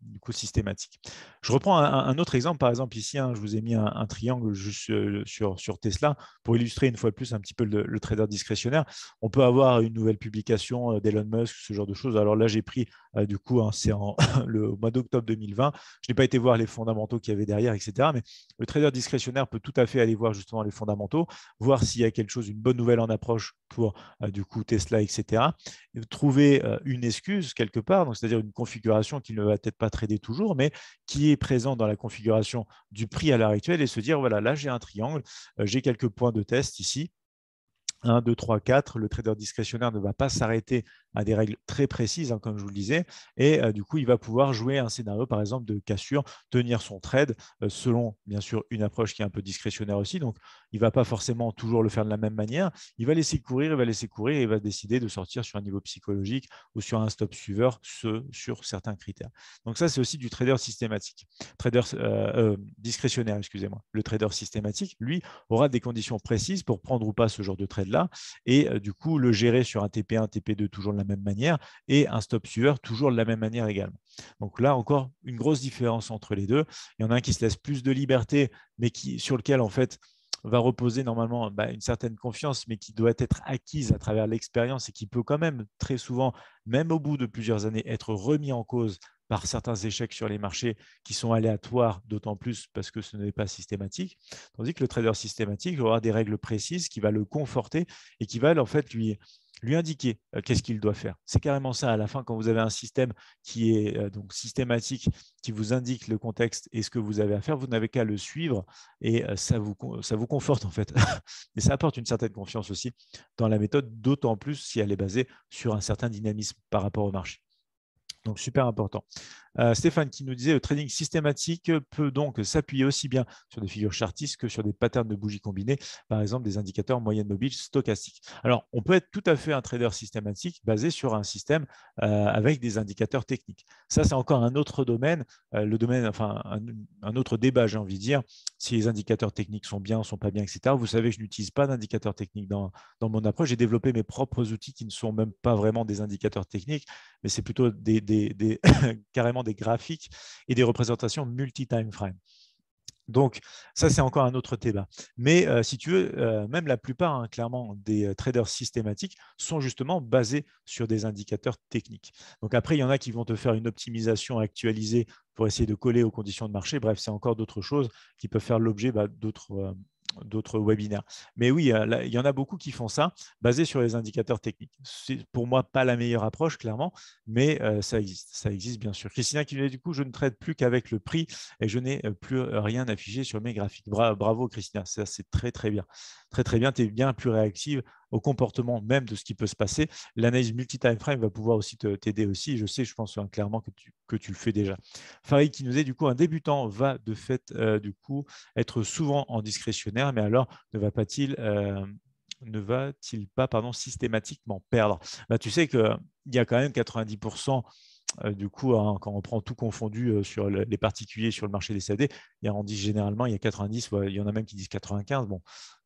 du coup systématique. Je reprends un, autre exemple, par exemple ici, hein, je vous ai mis un, triangle juste sur, sur, Tesla pour illustrer une fois de plus un petit peu le, trader discrétionnaire. On peut avoir une nouvelle publication d'Elon Musk, ce genre de choses. Alors là, j'ai pris du coup, hein, c'est en le mois d'octobre 2020. Je n'ai pas été voir les fondamentaux qu'il y avait derrière, etc. Mais le trader discrétionnaire peut tout à fait aller voir justement les fondamentaux, voir s'il y a quelque chose, une bonne nouvelle en approche pour du coup Tesla, etc. trouver une excuse quelque part, c'est-à-dire une configuration qui ne va peut-être pas trader toujours, mais qui est présente dans la configuration du prix à l'heure actuelle et se dire voilà, là j'ai un triangle, j'ai quelques points de test ici, 1, 2, 3, 4, le trader discrétionnaire ne va pas s'arrêter à des règles très précises, hein, comme je vous le disais. Et du coup, il va pouvoir jouer un scénario, par exemple, de cassure, tenir son trade, selon, bien sûr, une approche qui est un peu discrétionnaire aussi. Donc, il ne va pas forcément toujours le faire de la même manière. Il va laisser courir, il va laisser courir, et il va décider de sortir sur un niveau psychologique ou sur un stop suiveur ce, sur certains critères. Donc, ça, c'est aussi du trader systématique. Trader discrétionnaire, excusez-moi. Le trader systématique, lui, aura des conditions précises pour prendre ou pas ce genre de trade-là. Et du coup, le gérer sur un TP1, TP2, toujours de la même manière, et un stop sueur toujours de la même manière également. Donc là encore, une grosse différence entre les deux. Il y en a un qui se laisse plus de liberté, mais qui, sur lequel en fait va reposer normalement bah, une certaine confiance, mais qui doit être acquise à travers l'expérience et qui peut quand même très souvent, même au bout de plusieurs années, être remis en cause par certains échecs sur les marchés qui sont aléatoires, d'autant plus parce que ce n'est pas systématique. Tandis que le trader systématique avoir des règles précises qui va le conforter et qui va en fait lui lui indiquer euh, qu'est-ce qu'il doit faire. C'est carrément ça à la fin quand vous avez un système qui est euh, donc systématique, qui vous indique le contexte et ce que vous avez à faire, vous n'avez qu'à le suivre et euh, ça vous, ça vous conforte en fait. et ça apporte une certaine confiance aussi dans la méthode, d'autant plus si elle est basée sur un certain dynamisme par rapport au marché. Donc super important. Euh, Stéphane qui nous disait le trading systématique peut donc s'appuyer aussi bien sur des figures chartistes que sur des patterns de bougies combinées, par exemple des indicateurs moyenne mobile stochastiques. Alors on peut être tout à fait un trader systématique basé sur un système euh, avec des indicateurs techniques. Ça c'est encore un autre domaine, euh, le domaine, enfin un, autre débat j'ai envie de dire. Si les indicateurs techniques sont bien, sont pas bien, etc. Vous savez je n'utilise pas d'indicateurs techniques dans, mon approche. J'ai développé mes propres outils qui ne sont même pas vraiment des indicateurs techniques, mais c'est plutôt des des, carrément des graphiques et des représentations multi-time frame. Donc, ça, c'est encore un autre débat. Mais euh, si tu veux, euh, même la plupart, hein, clairement, des euh, traders systématiques sont justement basés sur des indicateurs techniques. Donc, après, il y en a qui vont te faire une optimisation actualisée pour essayer de coller aux conditions de marché. Bref, c'est encore d'autres choses qui peuvent faire l'objet bah, d'autres d'autres webinaires. Mais oui, euh, il y en a beaucoup qui font ça, basé sur les indicateurs techniques. C'est pour moi pas la meilleure approche, clairement, mais euh, ça existe. Ça existe bien sûr. Christina qui dit du coup, je ne traite plus qu'avec le prix et je n'ai euh, plus rien affiché sur mes graphiques. bravo Christina, c'est très très bien. Très très bien, tu es bien plus réactive au comportement même de ce qui peut se passer. L'analyse multi-time frame va pouvoir aussi t'aider aussi. Je sais, je pense hein, clairement que tu, que tu le fais déjà. Farid qui nous est du coup, un débutant va de fait euh, du coup être souvent en discrétionnaire, mais alors ne va pas-t-il euh, ne va-t-il pas pardon, systématiquement perdre bah, Tu sais qu'il y a quand même 90%, euh, du coup, hein, quand on prend tout confondu sur les particuliers, sur le marché des CD, il y on dit généralement, il y a 90, il y en a même qui disent 95. Bon,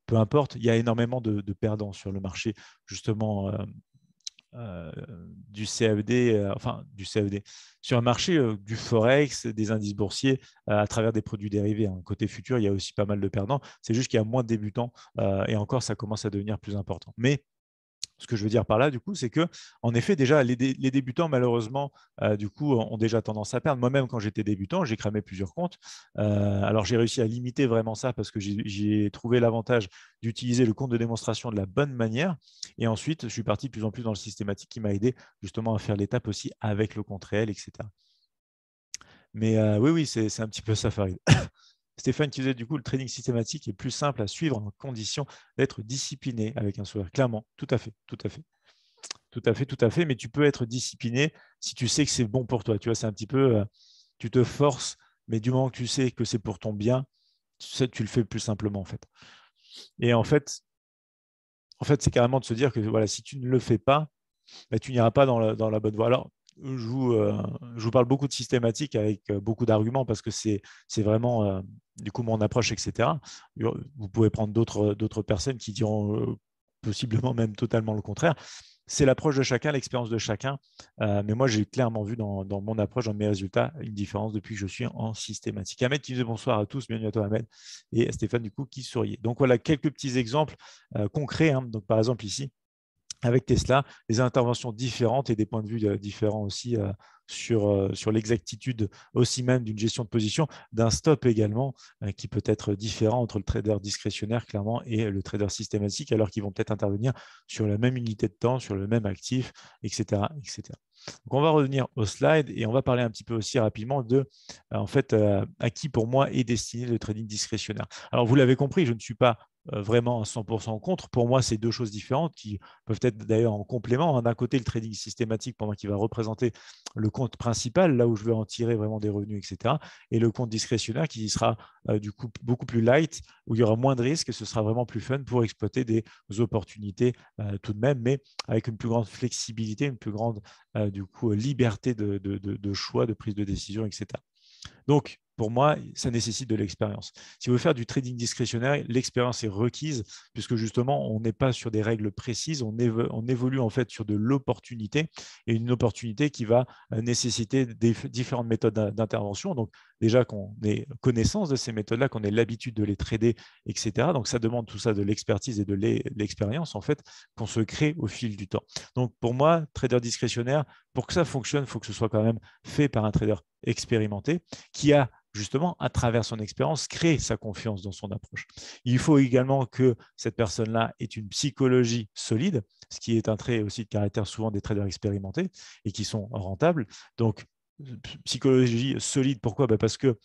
peu importe, il y a énormément de, perdants sur le marché, justement, euh, euh, du CFD, e euh, enfin, du CFD, e sur un marché du Forex, des indices boursiers, à travers des produits dérivés. Hein. Côté futur, il y a aussi pas mal de perdants. C'est juste qu'il y a moins de débutants et encore, ça commence à devenir plus important. Mais ce que je veux dire par là, du coup, c'est que, en effet, déjà, les, débutants, malheureusement, euh, du coup, ont déjà tendance à perdre. Moi-même, quand j'étais débutant, j'ai cramé plusieurs comptes. Euh, alors, j'ai réussi à limiter vraiment ça parce que j'ai trouvé l'avantage d'utiliser le compte de démonstration de la bonne manière. Et ensuite, je suis parti de plus en plus dans le systématique qui m'a aidé justement à faire l'étape aussi avec le compte réel, etc. Mais euh, oui, oui, c'est un petit peu Safari. Stéphane tu disait du coup le training systématique est plus simple à suivre en condition d'être discipliné avec un sourire. Clairement, tout à fait, tout à fait. Tout à fait, tout à fait. Mais tu peux être discipliné si tu sais que c'est bon pour toi. Tu vois, c'est un petit peu, euh, tu te forces, mais du moment que tu sais que c'est pour ton bien, tu, tu le fais plus simplement en fait. Et en fait, en fait, c'est carrément de se dire que voilà, si tu ne le fais pas, bah, tu n'iras pas dans la, bonne voie. Alors, euh, je vous, parle beaucoup de systématique avec euh, beaucoup d'arguments parce que c'est vraiment euh, du coup mon approche, etc. Vous pouvez prendre d'autres personnes qui diront possiblement même totalement le contraire. C'est l'approche de chacun, l'expérience de chacun. mais moi, j'ai clairement vu dans, mon approche, dans mes résultats, une différence depuis que je suis en systématique. Ahmed qui disait bonsoir à tous, bienvenue à toi Ahmed, et Stéphane du coup qui souriait. Donc voilà quelques petits exemples concrets. Hein. Donc par exemple ici, avec Tesla des interventions différentes et des points de vue euh, différents aussi euh, sur, euh, sur l'exactitude aussi même d'une gestion de position, d'un stop également, qui peut être différent entre le trader discrétionnaire clairement et le trader systématique, alors qu'ils vont peut-être intervenir sur la même unité de temps, sur le même actif, etc. etc. Donc on va revenir au slide et on va parler un petit peu aussi rapidement de en fait à qui pour moi est destiné le trading discrétionnaire. Alors vous l'avez compris, je ne suis pas euh, vraiment à 100% contre. Pour moi, c'est deux choses différentes qui peuvent être d'ailleurs en complément. Hein, d'un côté, le trading systématique pendant qu'il va représenter le compte principal, là où je veux en tirer vraiment des revenus, etc. Et le compte discrétionnaire qui sera euh, du coup beaucoup plus light, où il y aura moins de risques et ce sera vraiment plus fun pour exploiter des opportunités euh, tout de même, mais avec une plus grande flexibilité, une plus grande du coup liberté de, de choix, de prise de décision, etc. Donc, pour moi, ça nécessite de l'expérience. Si vous voulez faire du trading discrétionnaire, l'expérience est requise, puisque justement, on n'est pas sur des règles précises, on, évolue en fait sur de l'opportunité, et une opportunité qui va euh, nécessiter des différentes méthodes d'intervention. Donc, déjà qu'on ait connaissance de ces méthodes-là, qu'on ait l'habitude de les trader, etc. Donc, ça demande tout ça de l'expertise et de l'expérience, en fait, qu'on se crée au fil du temps. Donc, pour moi, trader discrétionnaire, pour que ça fonctionne, il faut que ce soit quand même fait par un trader expérimenté, qui a justement, à travers son expérience, créé sa confiance dans son approche. Il faut également que cette personne-là ait une psychologie solide, ce qui est un trait aussi de caractère souvent des traders expérimentés et qui sont rentables. Donc, euh, psychologie solide, pourquoi ben, Parce que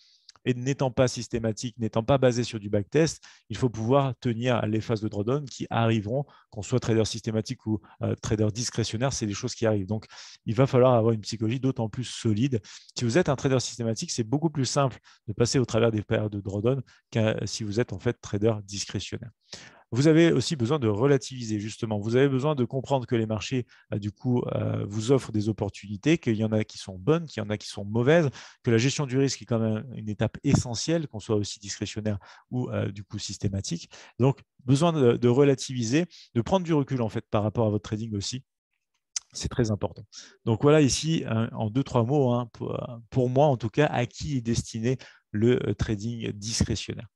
et n'étant pas systématique, n'étant pas basé sur du backtest, il faut pouvoir tenir les phases de drawdown qui arriveront, qu'on soit trader systématique ou euh, trader discrétionnaire, c'est des choses qui arrivent. Donc, il va falloir avoir une psychologie d'autant plus solide. Si vous êtes un trader systématique, c'est beaucoup plus simple de passer au travers des périodes de drawdown que si vous êtes en fait trader discrétionnaire. Vous avez aussi besoin de relativiser, justement. Vous avez besoin de comprendre que les marchés, euh, du coup, euh, vous offrent des opportunités, qu'il y en a qui sont bonnes, qu'il y en a qui sont mauvaises, que la gestion du risque est quand même une étape essentielle, qu'on soit aussi discrétionnaire ou, euh, du coup, systématique. Donc, besoin de, relativiser, de prendre du recul, en fait, par rapport à votre trading aussi. C'est très important. Donc voilà ici, en deux, trois mots, hein, pour moi en tout cas, à qui est destiné le trading discrétionnaire.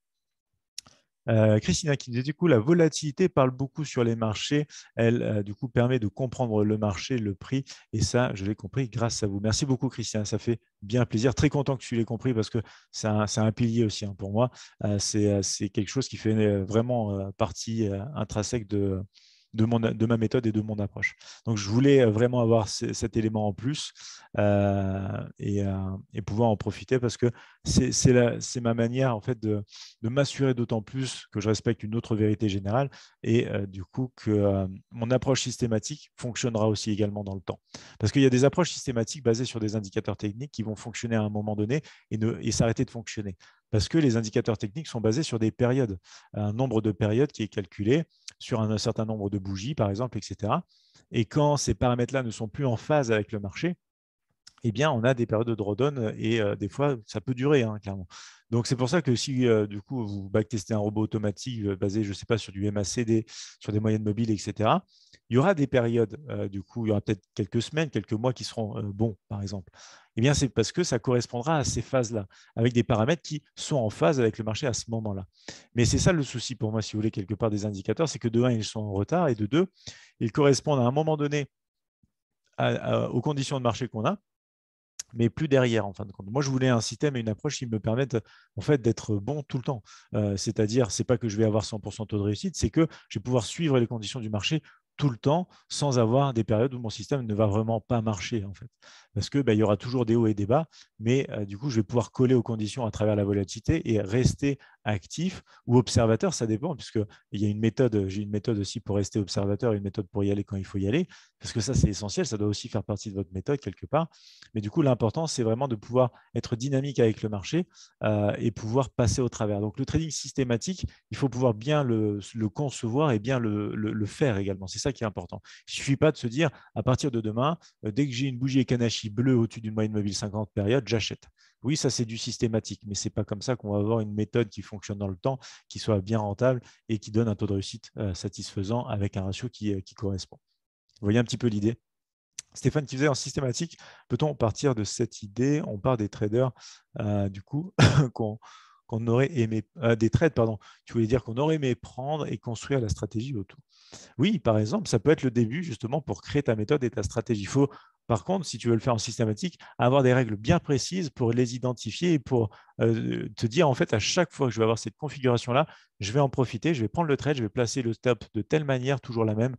Euh, Christina qui dit du coup la volatilité parle beaucoup sur les marchés. Elle euh, du coup permet de comprendre le marché, le prix et ça je l'ai compris grâce à vous. Merci beaucoup Christian. ça fait bien plaisir. Très content que tu l'aies compris parce que c'est un, pilier aussi hein, pour moi. Euh, c'est quelque chose qui fait vraiment partie intrinsèque de de, ma méthode et de mon approche. Donc, je voulais euh, vraiment avoir cet élément en plus euh, euh, et, pouvoir en profiter parce que c'est ma manière en fait de, m'assurer d'autant plus que je respecte une autre vérité générale et du coup que mon approche systématique fonctionnera aussi également dans le temps. Parce qu'il y a des approches systématiques basées sur des indicateurs techniques qui vont fonctionner à un moment donné et, et s'arrêter de fonctionner parce que les indicateurs techniques sont basés sur des périodes, un nombre de périodes qui est calculé sur un, certain nombre de bougies, par exemple, etc. Et quand ces paramètres-là ne sont plus en phase avec le marché, eh bien, on a des périodes de drawdown euh, et euh, des fois, ça peut durer, hein, clairement. Donc, c'est pour ça que si, euh, du coup, vous backtestez un robot automatique basé, je ne sais pas, sur du MACD, sur des moyennes mobiles, etc., il y aura des périodes, du coup, il y aura peut-être quelques semaines, quelques mois qui seront bons, par exemple. Eh bien, c'est parce que ça correspondra à ces phases-là, avec des paramètres qui sont en phase avec le marché à ce moment-là. Mais c'est ça le souci pour moi, si vous voulez, quelque part des indicateurs, c'est que de un, ils sont en retard, et de deux, ils correspondent à un moment donné aux conditions de marché qu'on a, mais plus derrière en fin de compte. Moi, je voulais un système et une approche qui me permettent en fait d'être bon tout le temps. Euh, c'est-à-dire, c'est pas que je vais avoir 100% taux de réussite, c'est que je vais pouvoir suivre les conditions du marché tout le temps sans avoir des périodes où mon système ne va vraiment pas marcher en fait parce qu'il bah, y aura toujours des hauts et des bas, mais euh, du coup, je vais pouvoir coller aux conditions à travers la volatilité et rester actif ou observateur, ça dépend, puisque y a une méthode, j'ai une méthode aussi pour rester observateur, une méthode pour y aller quand il faut y aller, parce que ça, c'est essentiel, ça doit aussi faire partie de votre méthode quelque part. Mais du coup, l'important, c'est vraiment de pouvoir être dynamique avec le marché euh, et pouvoir passer au travers. Donc, le trading systématique, il faut pouvoir bien le, concevoir et bien le, faire également. C'est ça qui est important. Il ne suffit pas de se dire, à partir de demain, euh, dès que j'ai une bougie et bleu au-dessus d'une moyenne mobile 50 période, j'achète. Oui, ça c'est du systématique, mais ce c'est pas comme ça qu'on va avoir une méthode qui fonctionne dans le temps, qui soit bien rentable et qui donne un taux de réussite euh, satisfaisant avec un ratio qui, euh, qui correspond. Vous voyez un petit peu l'idée Stéphane qui faisait en systématique, peut-on partir de cette idée On part des traders, euh, du coup, qu'on aurait aimé, des trades, pardon, tu voulais dire qu'on aurait aimé prendre et construire la stratégie autour. Oui, par exemple, ça peut être le début justement pour créer ta méthode et ta stratégie. Il faut par contre, si tu veux le faire en systématique, avoir des règles bien précises pour les identifier et pour te dire, en fait, à chaque fois que je vais avoir cette configuration-là, je vais en profiter, je vais prendre le trade, je vais placer le stop de telle manière, toujours la même.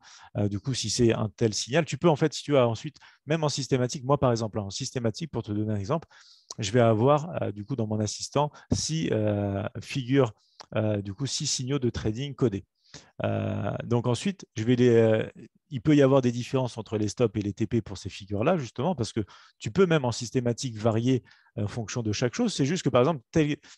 du coup, si c'est un tel signal, tu peux, en fait, si tu as ensuite, même en systématique, moi, par exemple, hein, en systématique, pour te donner un exemple, je vais avoir, du coup, dans mon assistant, six figures, du coup, six signaux de trading codés. Euh, donc ensuite, euh, il peut y avoir des différences entre les stops et les TP pour ces figures-là, justement, parce que tu peux même en systématique varier euh, en fonction de chaque chose. C'est juste que, par exemple,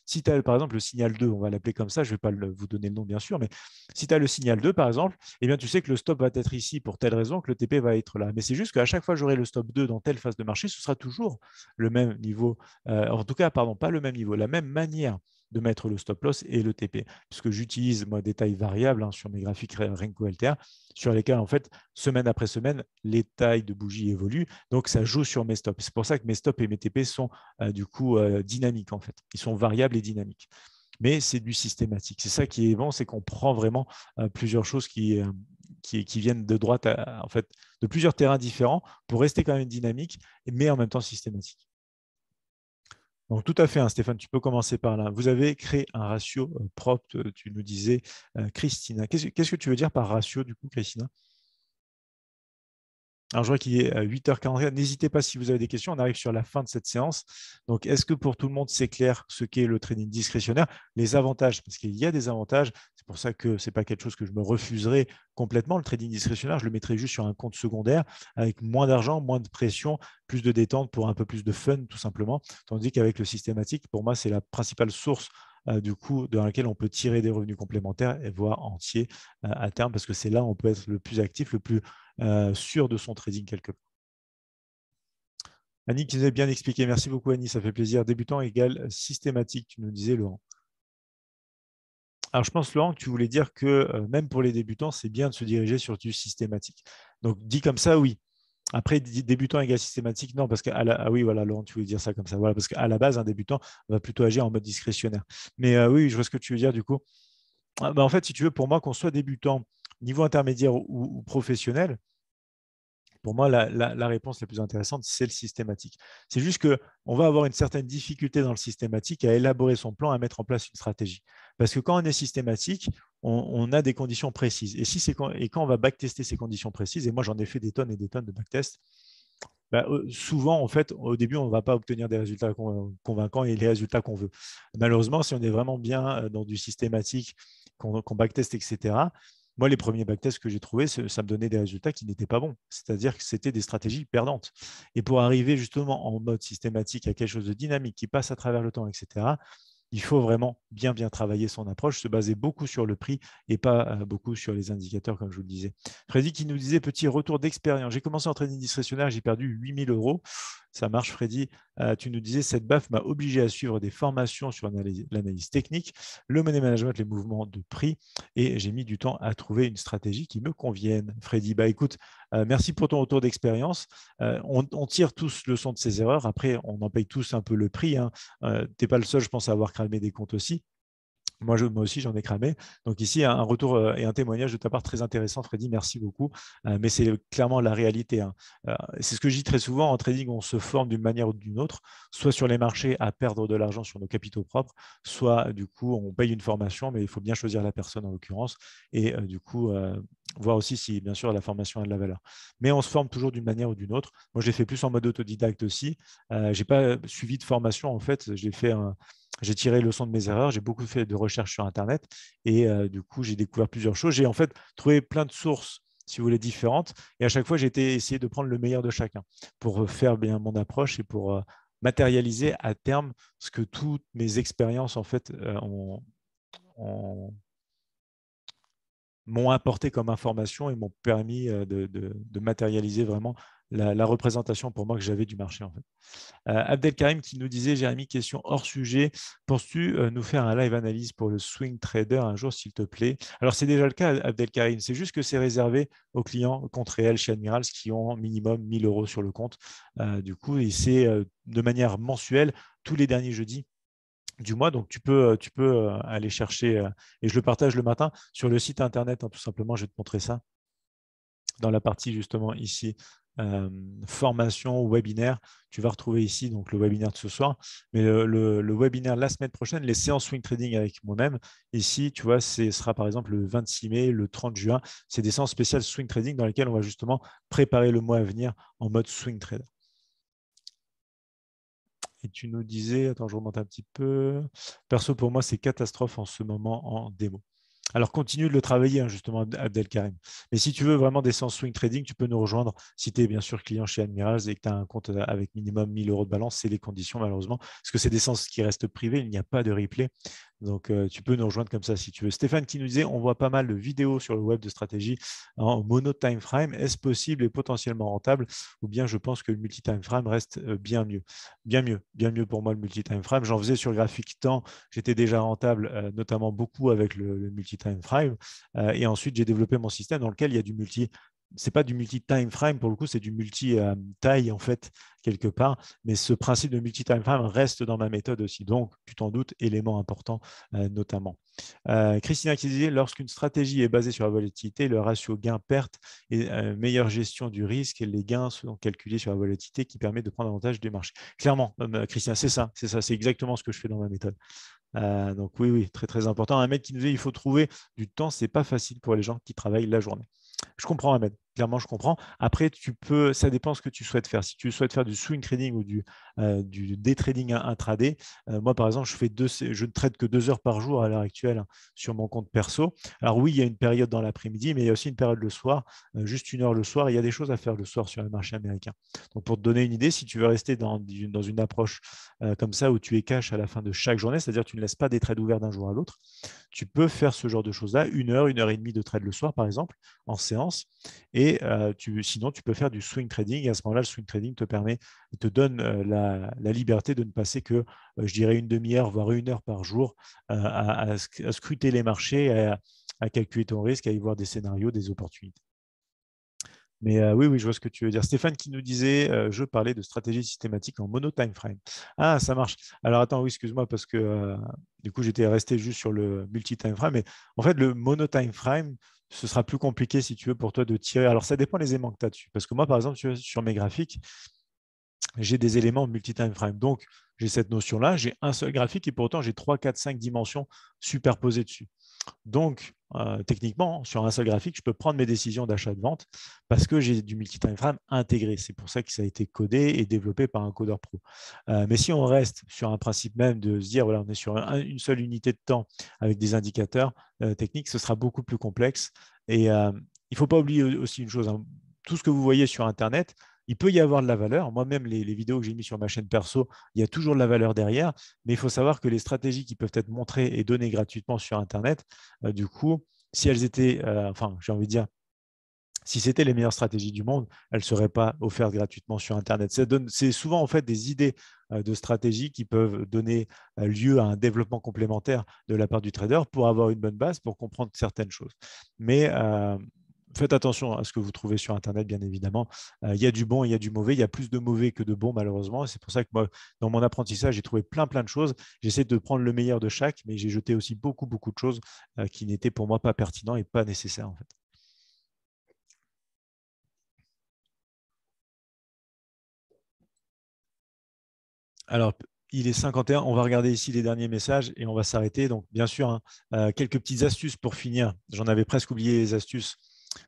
si tu as par exemple, le signal 2, on va l'appeler comme ça, je ne vais pas vous donner le nom, bien sûr, mais si tu as le signal 2, par exemple, eh bien, tu sais que le stop va être ici pour telle raison, que le TP va être là. Mais c'est juste qu'à chaque fois que j'aurai le stop 2 dans telle phase de marché, ce sera toujours le même niveau, en tout cas, pardon, pas le même niveau, la même manière de mettre le stop loss et le TP, puisque j'utilise moi des tailles variables hein, sur mes graphiques Renko sur lesquelles en fait semaine après semaine les tailles de bougies évoluent, donc ça joue sur mes stops. C'est pour ça que mes stops et mes TP sont euh, du coup euh, dynamiques en fait, ils sont variables et dynamiques. Mais c'est du systématique. C'est ça qui est bon, c'est qu'on prend vraiment euh, plusieurs choses qui, qui, viennent de droite, en fait, de plusieurs terrains différents pour rester quand même dynamique, mais en même temps systématique. Donc tout à fait, hein, Stéphane, tu peux commencer par là. Vous avez créé un ratio euh, propre, euh, tu nous disais, euh, Christina. Qu'est-ce, que tu veux dire par ratio, du coup, Christina alors, je vois qu'il est 8h40. N'hésitez pas si vous avez des questions. On arrive sur la fin de cette séance. Donc, est-ce que pour tout le monde, c'est clair ce qu'est le trading discrétionnaire Les avantages, parce qu'il y a des avantages, c'est pour ça que ce n'est pas quelque chose que je me refuserais complètement. Le trading discrétionnaire, je le mettrai juste sur un compte secondaire avec moins d'argent, moins de pression, plus de détente pour un peu plus de fun, tout simplement. Tandis qu'avec le systématique, pour moi, c'est la principale source euh, du coup, dans laquelle on peut tirer des revenus complémentaires et voire entiers euh, à terme, parce que c'est là où on peut être le plus actif, le plus euh, sûr de son trading quelque part. Annie tu nous as bien expliqué. Merci beaucoup, Annie. Ça fait plaisir. Débutant égale systématique, tu nous disais, Laurent alors, je pense, Laurent, que tu voulais dire que euh, même pour les débutants, c'est bien de se diriger sur du systématique. Donc, dit comme ça, oui. Après, débutant égale systématique, non, parce que la... ah oui, voilà, Laurent, tu voulais dire ça comme ça. Voilà, parce qu'à la base, un débutant va plutôt agir en mode discrétionnaire. Mais euh, oui, je vois ce que tu veux dire du coup. Ah, bah, en fait, si tu veux, pour moi, qu'on soit débutant, niveau intermédiaire ou professionnel, pour moi, la, réponse la plus intéressante, c'est le systématique. C'est juste qu'on va avoir une certaine difficulté dans le systématique à élaborer son plan, à mettre en place une stratégie. Parce que quand on est systématique, on, a des conditions précises. Et, si quand, et quand on va backtester ces conditions précises, et moi j'en ai fait des tonnes et des tonnes de backtests, bah, euh, souvent, en fait, au début, on ne va pas obtenir des résultats convaincants et les résultats qu'on veut. Malheureusement, si on est vraiment bien euh, dans du systématique, qu'on backteste, etc., moi, les premiers backtests que j'ai trouvés, ça me donnait des résultats qui n'étaient pas bons. C'est-à-dire que c'était des stratégies perdantes. Et pour arriver justement en mode systématique à quelque chose de dynamique qui passe à travers le temps, etc., il faut vraiment bien bien travailler son approche, se baser beaucoup sur le prix et pas euh, beaucoup sur les indicateurs, comme je vous le disais. Freddy qui nous disait petit retour d'expérience. J'ai commencé en trading discrétionnaire, j'ai perdu 8000 euros. Ça marche, Freddy. Euh, tu nous disais cette baffe m'a obligé à suivre des formations sur l'analyse technique, le money management, les mouvements de prix, et j'ai mis du temps à trouver une stratégie qui me convienne. Freddy, bah écoute, euh, merci pour ton retour d'expérience. Euh, on, tire tous le son de ces erreurs. Après, on en paye tous un peu le prix. Hein. Euh, tu n'es pas le seul, je pense, à avoir cramé des comptes aussi. Moi, moi, aussi, j'en ai cramé. Donc ici, un retour et un témoignage de ta part très intéressant, Freddy. Merci beaucoup. mais c'est clairement la réalité. Hein. c'est ce que je dis très souvent. En trading, on se forme d'une manière ou d'une autre, soit sur les marchés à perdre de l'argent sur nos capitaux propres, soit du coup, on paye une formation, mais il faut bien choisir la personne en l'occurrence. Et du coup, voir aussi si, bien sûr, la formation a de la valeur. Mais on se forme toujours d'une manière ou d'une autre. Moi, j'ai fait plus en mode autodidacte aussi. Euh, Je n'ai pas suivi de formation, en fait. J'ai fait j'ai tiré le son de mes erreurs, j'ai beaucoup fait de recherches sur Internet et euh, du coup, j'ai découvert plusieurs choses. J'ai en fait trouvé plein de sources, si vous voulez, différentes. Et à chaque fois, j'ai essayé de prendre le meilleur de chacun pour euh, faire bien mon approche et pour matérialiser à terme ce que toutes mes expériences, en fait, ont, m'ont apporté comme information et m'ont permis euh, de, matérialiser vraiment la, représentation pour moi que j'avais du marché. En fait. Euh, Abdelkarim qui nous disait, Jérémy, question hors sujet, penses-tu euh, nous faire un live analyse pour le swing trader un jour, s'il te plaît Alors, c'est déjà le cas, Abdelkarim, c'est juste que c'est réservé aux clients compte réel chez Admirals qui ont minimum 1000 euros sur le compte. du coup, et c'est de manière mensuelle tous les derniers jeudis du mois. Donc, tu peux, euh, tu peux euh, aller chercher, euh, et je le partage le matin sur le site internet, hein, tout simplement, je vais te montrer ça dans la partie justement ici. formation, webinaire, tu vas retrouver ici donc le webinaire de ce soir, mais le, webinaire la semaine prochaine, les séances swing trading avec moi-même, ici, tu vois, ce sera par exemple le 26 mai, le 30 juin, c'est des séances spéciales swing trading dans lesquelles on va justement préparer le mois à venir en mode swing trader tu nous disais, attends, je remonte un petit peu. Perso, pour moi, c'est catastrophe en ce moment en démo. Alors continue de le travailler, hein, justement, Abdelkarim. Mais si tu veux vraiment des sens swing trading, tu peux nous rejoindre si tu es bien sûr client chez Admirals et que tu as un compte avec minimum 1000 euros de balance. C'est les conditions, malheureusement, parce que c'est des sens qui restent privés. Il n'y a pas de replay. Donc, euh, tu peux nous rejoindre comme ça si tu veux. Stéphane qui nous disait, on voit pas mal de vidéos sur le web de stratégie en mono time frame. Est-ce possible et potentiellement rentable Ou bien je pense que le multi time frame reste euh, bien mieux. Bien mieux, bien mieux pour moi le multi time frame. J'en faisais sur graphique temps, j'étais déjà rentable, euh, notamment beaucoup avec le, multi time frame. et ensuite, j'ai développé mon système dans lequel il y a du multi c'est pas du multi-time frame pour le coup, c'est du multi-taille en fait, quelque part. Mais ce principe de multi-time frame reste dans ma méthode aussi. Donc, tu t'en doutes, élément important euh, notamment. Euh, Christina qui disait lorsqu'une stratégie est basée sur la volatilité, le ratio gain-perte et euh, meilleure gestion du risque, et les gains sont calculés sur la volatilité qui permet de prendre avantage des marchés. Clairement, Christina, c'est ça, c'est ça, c'est exactement ce que je fais dans ma méthode. donc oui, oui, très très important. Un mec qui nous dit il faut trouver du temps, c'est pas facile pour les gens qui travaillent la journée. Je comprends, Ahmed clairement, je comprends. Après, tu peux, ça dépend ce que tu souhaites faire. Si tu souhaites faire du swing trading ou du, euh, du day trading intraday, euh, moi, par exemple, je, fais deux, je ne trade que deux heures par jour à l'heure actuelle hein, sur mon compte perso. Alors oui, il y a une période dans l'après-midi, mais il y a aussi une période le soir, euh, juste une heure le soir. Il y a des choses à faire le soir sur le marché américain. Donc, pour te donner une idée, si tu veux rester dans, une approche comme ça où tu es cash à la fin de chaque journée, c'est-à-dire que tu ne laisses pas des trades ouverts d'un jour à l'autre, tu peux faire ce genre de choses-là, une heure, une heure et demie de trade le soir, par exemple, en séance. Et et euh, sinon, tu peux faire du swing trading. Et à ce moment-là, le swing trading te permet, te donne euh, la, liberté de ne passer que, euh, je dirais, une demi-heure, voire une heure par jour à, scruter les marchés, à, à, calculer ton risque, à y voir des scénarios, des opportunités. Mais oui, oui, je vois ce que tu veux dire. Stéphane qui nous disait, je parlais de stratégie systématique en mono time frame. Ah, ça marche. Alors attends, oui, excuse-moi parce que du coup j'étais resté juste sur le multi time frame. Mais en fait, le mono time frame, ce sera plus compliqué, si tu veux, pour toi de tirer. Alors, ça dépend des aimants que tu as dessus. Parce que moi, par exemple, sur mes graphiques, j'ai des éléments multi-time frame. Donc, j'ai cette notion-là, j'ai un seul graphique et pourtant j'ai 3, 4, 5 dimensions superposées dessus. Donc, euh, techniquement, sur un seul graphique, je peux prendre mes décisions d'achat-de vente parce que j'ai du multi-time frame intégré. C'est pour ça que ça a été codé et développé par un codeur pro. Euh, mais si on reste sur un principe même de se dire, voilà, on est sur une seule unité de temps avec des indicateurs euh, techniques, ce sera beaucoup plus complexe. Et il ne faut pas oublier aussi une chose, hein. tout ce que vous voyez sur Internet, il peut y avoir de la valeur. Moi-même, les, vidéos que j'ai mises sur ma chaîne perso, il y a toujours de la valeur derrière. Mais il faut savoir que les stratégies qui peuvent être montrées et données gratuitement sur Internet, euh, du coup, si elles étaient, euh, enfin, j'ai envie de dire, si c'était les meilleures stratégies du monde, elles ne seraient pas offertes gratuitement sur Internet. C'est souvent en fait des idées euh, de stratégies qui peuvent donner lieu à un développement complémentaire de la part du trader pour avoir une bonne base, pour comprendre certaines choses. Mais faites attention à ce que vous trouvez sur Internet, bien évidemment. Euh, il y a du bon, il y a du mauvais. Il y a plus de mauvais que de bon, malheureusement. c'est pour ça que moi, dans mon apprentissage, j'ai trouvé plein, plein de choses. J'essaie de prendre le meilleur de chaque, mais j'ai jeté aussi beaucoup, beaucoup de choses euh, qui n'étaient pour moi pas pertinentes et pas nécessaires, Alors, il est 51. On va regarder ici les derniers messages et on va s'arrêter. Donc, bien sûr, hein, euh, quelques petites astuces pour finir. J'en avais presque oublié les astuces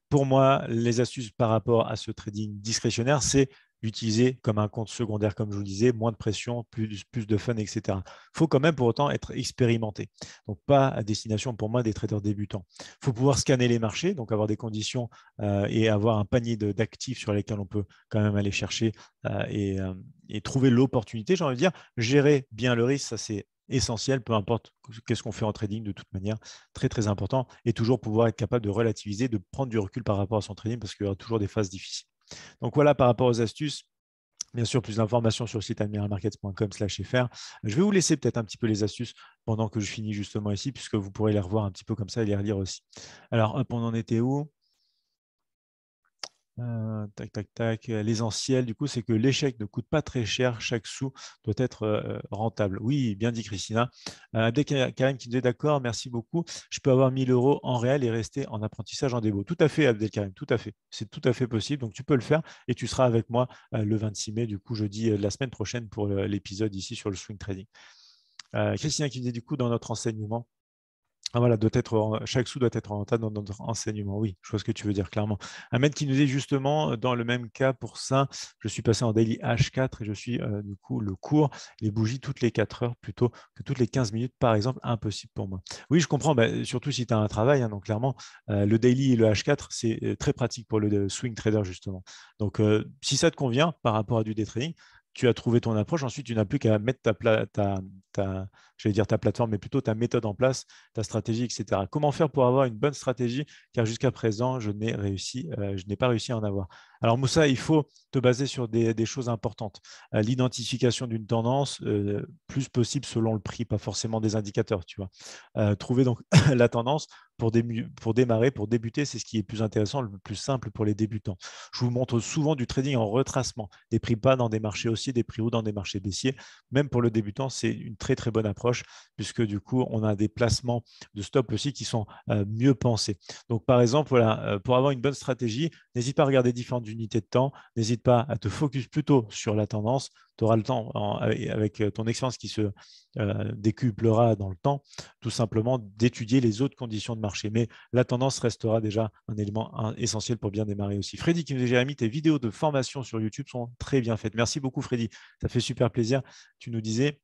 pour moi, les astuces par rapport à ce trading discrétionnaire, c'est l'utiliser comme un compte secondaire, comme je vous le disais, moins de pression, plus, de fun, etc. Il faut quand même pour autant être expérimenté. Donc, pas à destination pour moi des traders débutants. Il faut pouvoir scanner les marchés, donc avoir des conditions euh, et avoir un panier d'actifs sur lesquels on peut quand même aller chercher euh, et, euh, et trouver l'opportunité, j'ai envie de dire. Gérer bien le risque, ça c'est essentiel, peu importe qu'est-ce qu'on fait en trading, de toute manière, très très important, et toujours pouvoir être capable de relativiser, de prendre du recul par rapport à son trading, parce qu'il y aura toujours des phases difficiles. Donc voilà par rapport aux astuces. Bien sûr, plus d'informations sur le site admiralmarkets.com fr. Je vais vous laisser peut-être un petit peu les astuces pendant que je finis justement ici, puisque vous pourrez les revoir un petit peu comme ça et les relire aussi. Alors, on en était où ah, tac, tac, tac. L'essentiel, du coup, c'est que l'échec ne coûte pas très cher. Chaque sou doit être euh, rentable. Oui, bien dit Christina. Euh, Abdelkarim qui nous est d'accord. Merci beaucoup. Je peux avoir 1000 euros en réel et rester en apprentissage en débo. Tout à fait, Abdelkarim. Tout à fait. C'est tout à fait possible. Donc, tu peux le faire et tu seras avec moi euh, le 26 mai, du coup, jeudi la semaine prochaine pour l'épisode ici sur le swing trading. Christina qui dit du coup, dans notre enseignement, ah, voilà, chaque sou doit être rentable dans notre enseignement. Oui, je vois ce que tu veux dire clairement. Un qui nous dit justement, euh, dans le même cas, pour ça, je suis passé en daily H4 et je suis euh, du coup le cours, les bougies toutes les 4 heures plutôt que toutes les 15 minutes, par exemple, impossible pour moi. Oui, je comprends, bah, surtout si tu as un travail. Hein, donc clairement, euh, le daily et le H4, c'est très pratique pour le swing trader justement. Donc si ça te convient par rapport à du day trading, tu as trouvé ton approche, ensuite tu n'as plus qu'à mettre ta, ta, dire ta plateforme, mais plutôt ta méthode en place, ta stratégie, etc. Comment faire pour avoir une bonne stratégie Car jusqu'à présent, je n'ai réussi, euh, je n'ai pas réussi à en avoir. Alors Moussa, il faut te baser sur des, choses importantes. Euh, l'identification d'une tendance, euh, plus possible selon le prix, pas forcément des indicateurs, tu vois. Euh, trouver donc la tendance pour, démarrer, pour débuter, c'est ce qui est plus intéressant, le plus simple pour les débutants. Je vous montre souvent du trading en retracement, des prix bas dans des marchés haussiers, des prix hauts dans des marchés baissiers. Même pour le débutant, c'est une très très bonne approche puisque du coup, on a des placements de stop aussi qui sont mieux pensés. Donc par exemple, pour avoir une bonne stratégie, n'hésite pas à regarder différentes unités de temps, n'hésite pas à te focus plutôt sur la tendance. Tu auras le temps, avec euh, ton expérience qui se euh, décuplera dans le temps, tout simplement d'étudier les autres conditions de marché. Mais la tendance restera déjà un élément essentiel pour bien démarrer aussi. Freddy qui nous déjà mis tes vidéos de formation sur YouTube sont très bien faites. Merci beaucoup, Freddy. Ça fait super plaisir. Tu nous disais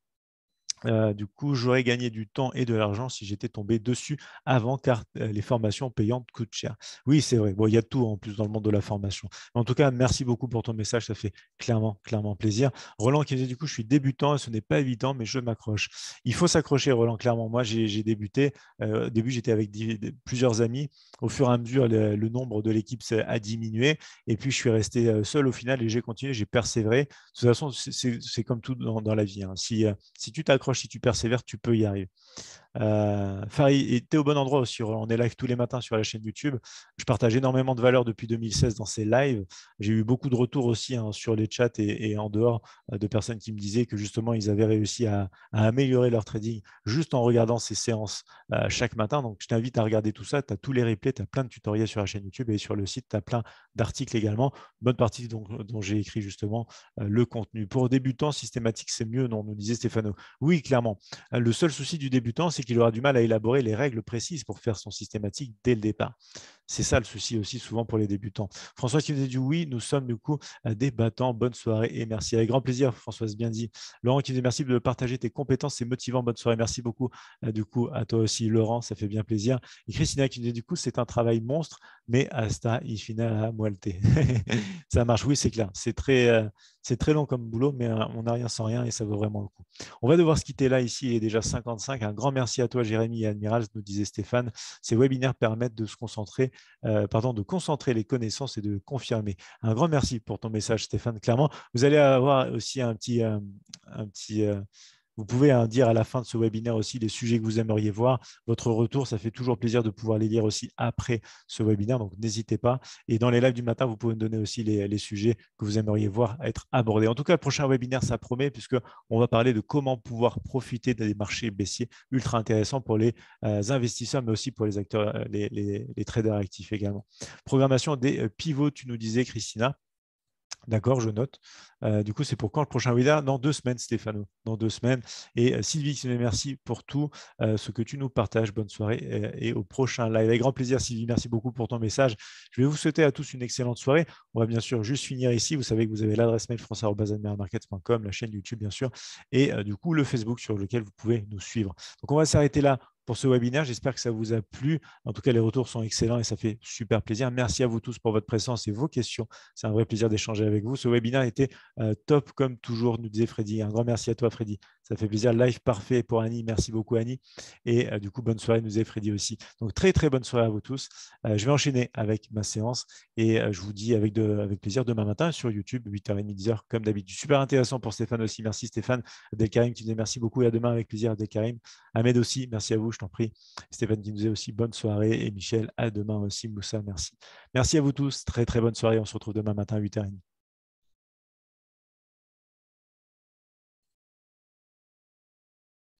euh, du coup, j'aurais gagné du temps et de l'argent si j'étais tombé dessus avant, car euh, les formations payantes coûtent cher. Oui, c'est vrai. Bon, il y a tout en plus dans le monde de la formation. En tout cas, merci beaucoup pour ton message. Ça fait clairement, clairement plaisir. Roland qui me dit, du coup, je suis débutant ce n'est pas évident, mais je m'accroche. Il faut s'accrocher, Roland, clairement. Moi, j'ai débuté. Euh, au début, j'étais avec plusieurs amis. Au fur et à mesure, le, nombre de l'équipe a diminué. Et puis, je suis resté seul au final et j'ai continué, j'ai persévéré. De toute façon, c'est comme tout dans, la vie. Hein. si tu t'accroches si tu persévères, tu peux y arriver. Farid, tu es au bon endroit aussi. On est live tous les matins sur la chaîne YouTube. Je partage énormément de valeurs depuis 2016 dans ces lives. J'ai eu beaucoup de retours aussi hein, sur les chats et, en dehors euh, de personnes qui me disaient que justement, ils avaient réussi à, améliorer leur trading juste en regardant ces séances euh, chaque matin. Donc, je t'invite à regarder tout ça. Tu as tous les replays, tu as plein de tutoriels sur la chaîne YouTube et sur le site, tu as plein d'articles également. Bonne partie dont j'ai écrit justement euh, le contenu. Pour débutants, systématique, c'est mieux, non, nous disait Stéphano. Oui, clairement. Le seul souci du débutant, c'est qu'il aura du mal à élaborer les règles précises pour faire son systématique dès le départ. C'est ça le souci aussi souvent pour les débutants. François qui nous dit oui, nous sommes du coup euh, débattants. Bonne soirée et merci. Avec grand plaisir, Françoise bien dit. Laurent qui nous dit merci de partager tes compétences, c'est motivant. Bonne soirée, merci beaucoup euh, du coup à toi aussi, Laurent, ça fait bien plaisir. Et Christina qui nous dit du coup c'est un travail monstre, mais hasta à moelleté. ça marche, oui, c'est clair. C'est très, euh, c'est très long comme boulot, mais on n'a rien sans rien et ça vaut vraiment le coup. On va devoir se quitter là ici, il est déjà 55. Un grand merci à toi, Jérémy et Admiral, nous disait Stéphane. Ces webinaires permettent de se concentrer, euh, pardon, de concentrer les connaissances et de confirmer. Un grand merci pour ton message, Stéphane. Clairement, vous allez avoir aussi un petit, euh, un petit, euh, vous pouvez hein, dire à la fin de ce webinaire aussi les sujets que vous aimeriez voir. Votre retour, ça fait toujours plaisir de pouvoir les lire aussi après ce webinaire. Donc, n'hésitez pas. Et dans les lives du matin, vous pouvez me donner aussi les, sujets que vous aimeriez voir être abordés. En tout cas, le prochain webinaire, ça promet, puisqu'on va parler de comment pouvoir profiter des marchés baissiers ultra intéressants pour les euh, investisseurs, mais aussi pour les acteurs, euh, les traders actifs également. Programmation des euh, pivots, tu nous disais, Christina. D'accord, je note. Euh, du coup, c'est pour quand le prochain webinar Dans deux semaines, Stéphano. Dans deux semaines. Et euh, Sylvie, merci pour tout euh, ce que tu nous partages. Bonne soirée et, au prochain live. Avec grand plaisir, Sylvie. Merci beaucoup pour ton message. Je vais vous souhaiter à tous une excellente soirée. On va bien sûr juste finir ici. Vous savez que vous avez l'adresse mail français.admiralmarket.com, la chaîne YouTube, bien sûr, et du coup, le Facebook sur lequel vous pouvez nous suivre. Donc, on va s'arrêter là pour ce webinaire. J'espère que ça vous a plu. En tout cas, les retours sont excellents et ça fait super plaisir. Merci à vous tous pour votre présence et vos questions. C'est un vrai plaisir d'échanger avec vous. Ce webinaire était euh, top comme toujours, nous disait Freddy. Un grand merci à toi, Freddy. Ça fait plaisir. Live parfait pour Annie. Merci beaucoup, Annie. Et euh, du coup, bonne soirée, nous est Freddy aussi. Donc, très, très bonne soirée à vous tous. Euh, je vais enchaîner avec ma séance et euh, je vous dis avec, avec plaisir demain matin sur YouTube, 8h30, 10h, comme d'habitude. Super intéressant pour Stéphane aussi. Merci, Stéphane. Karim, qui nous dit merci beaucoup et à demain avec plaisir, Karim, Ahmed aussi, merci à vous, je t'en prie. Stéphane qui nous dit aussi bonne soirée et Michel, à demain aussi. Moussa, merci. Merci à vous tous. Très, très bonne soirée. On se retrouve demain matin à 8h30.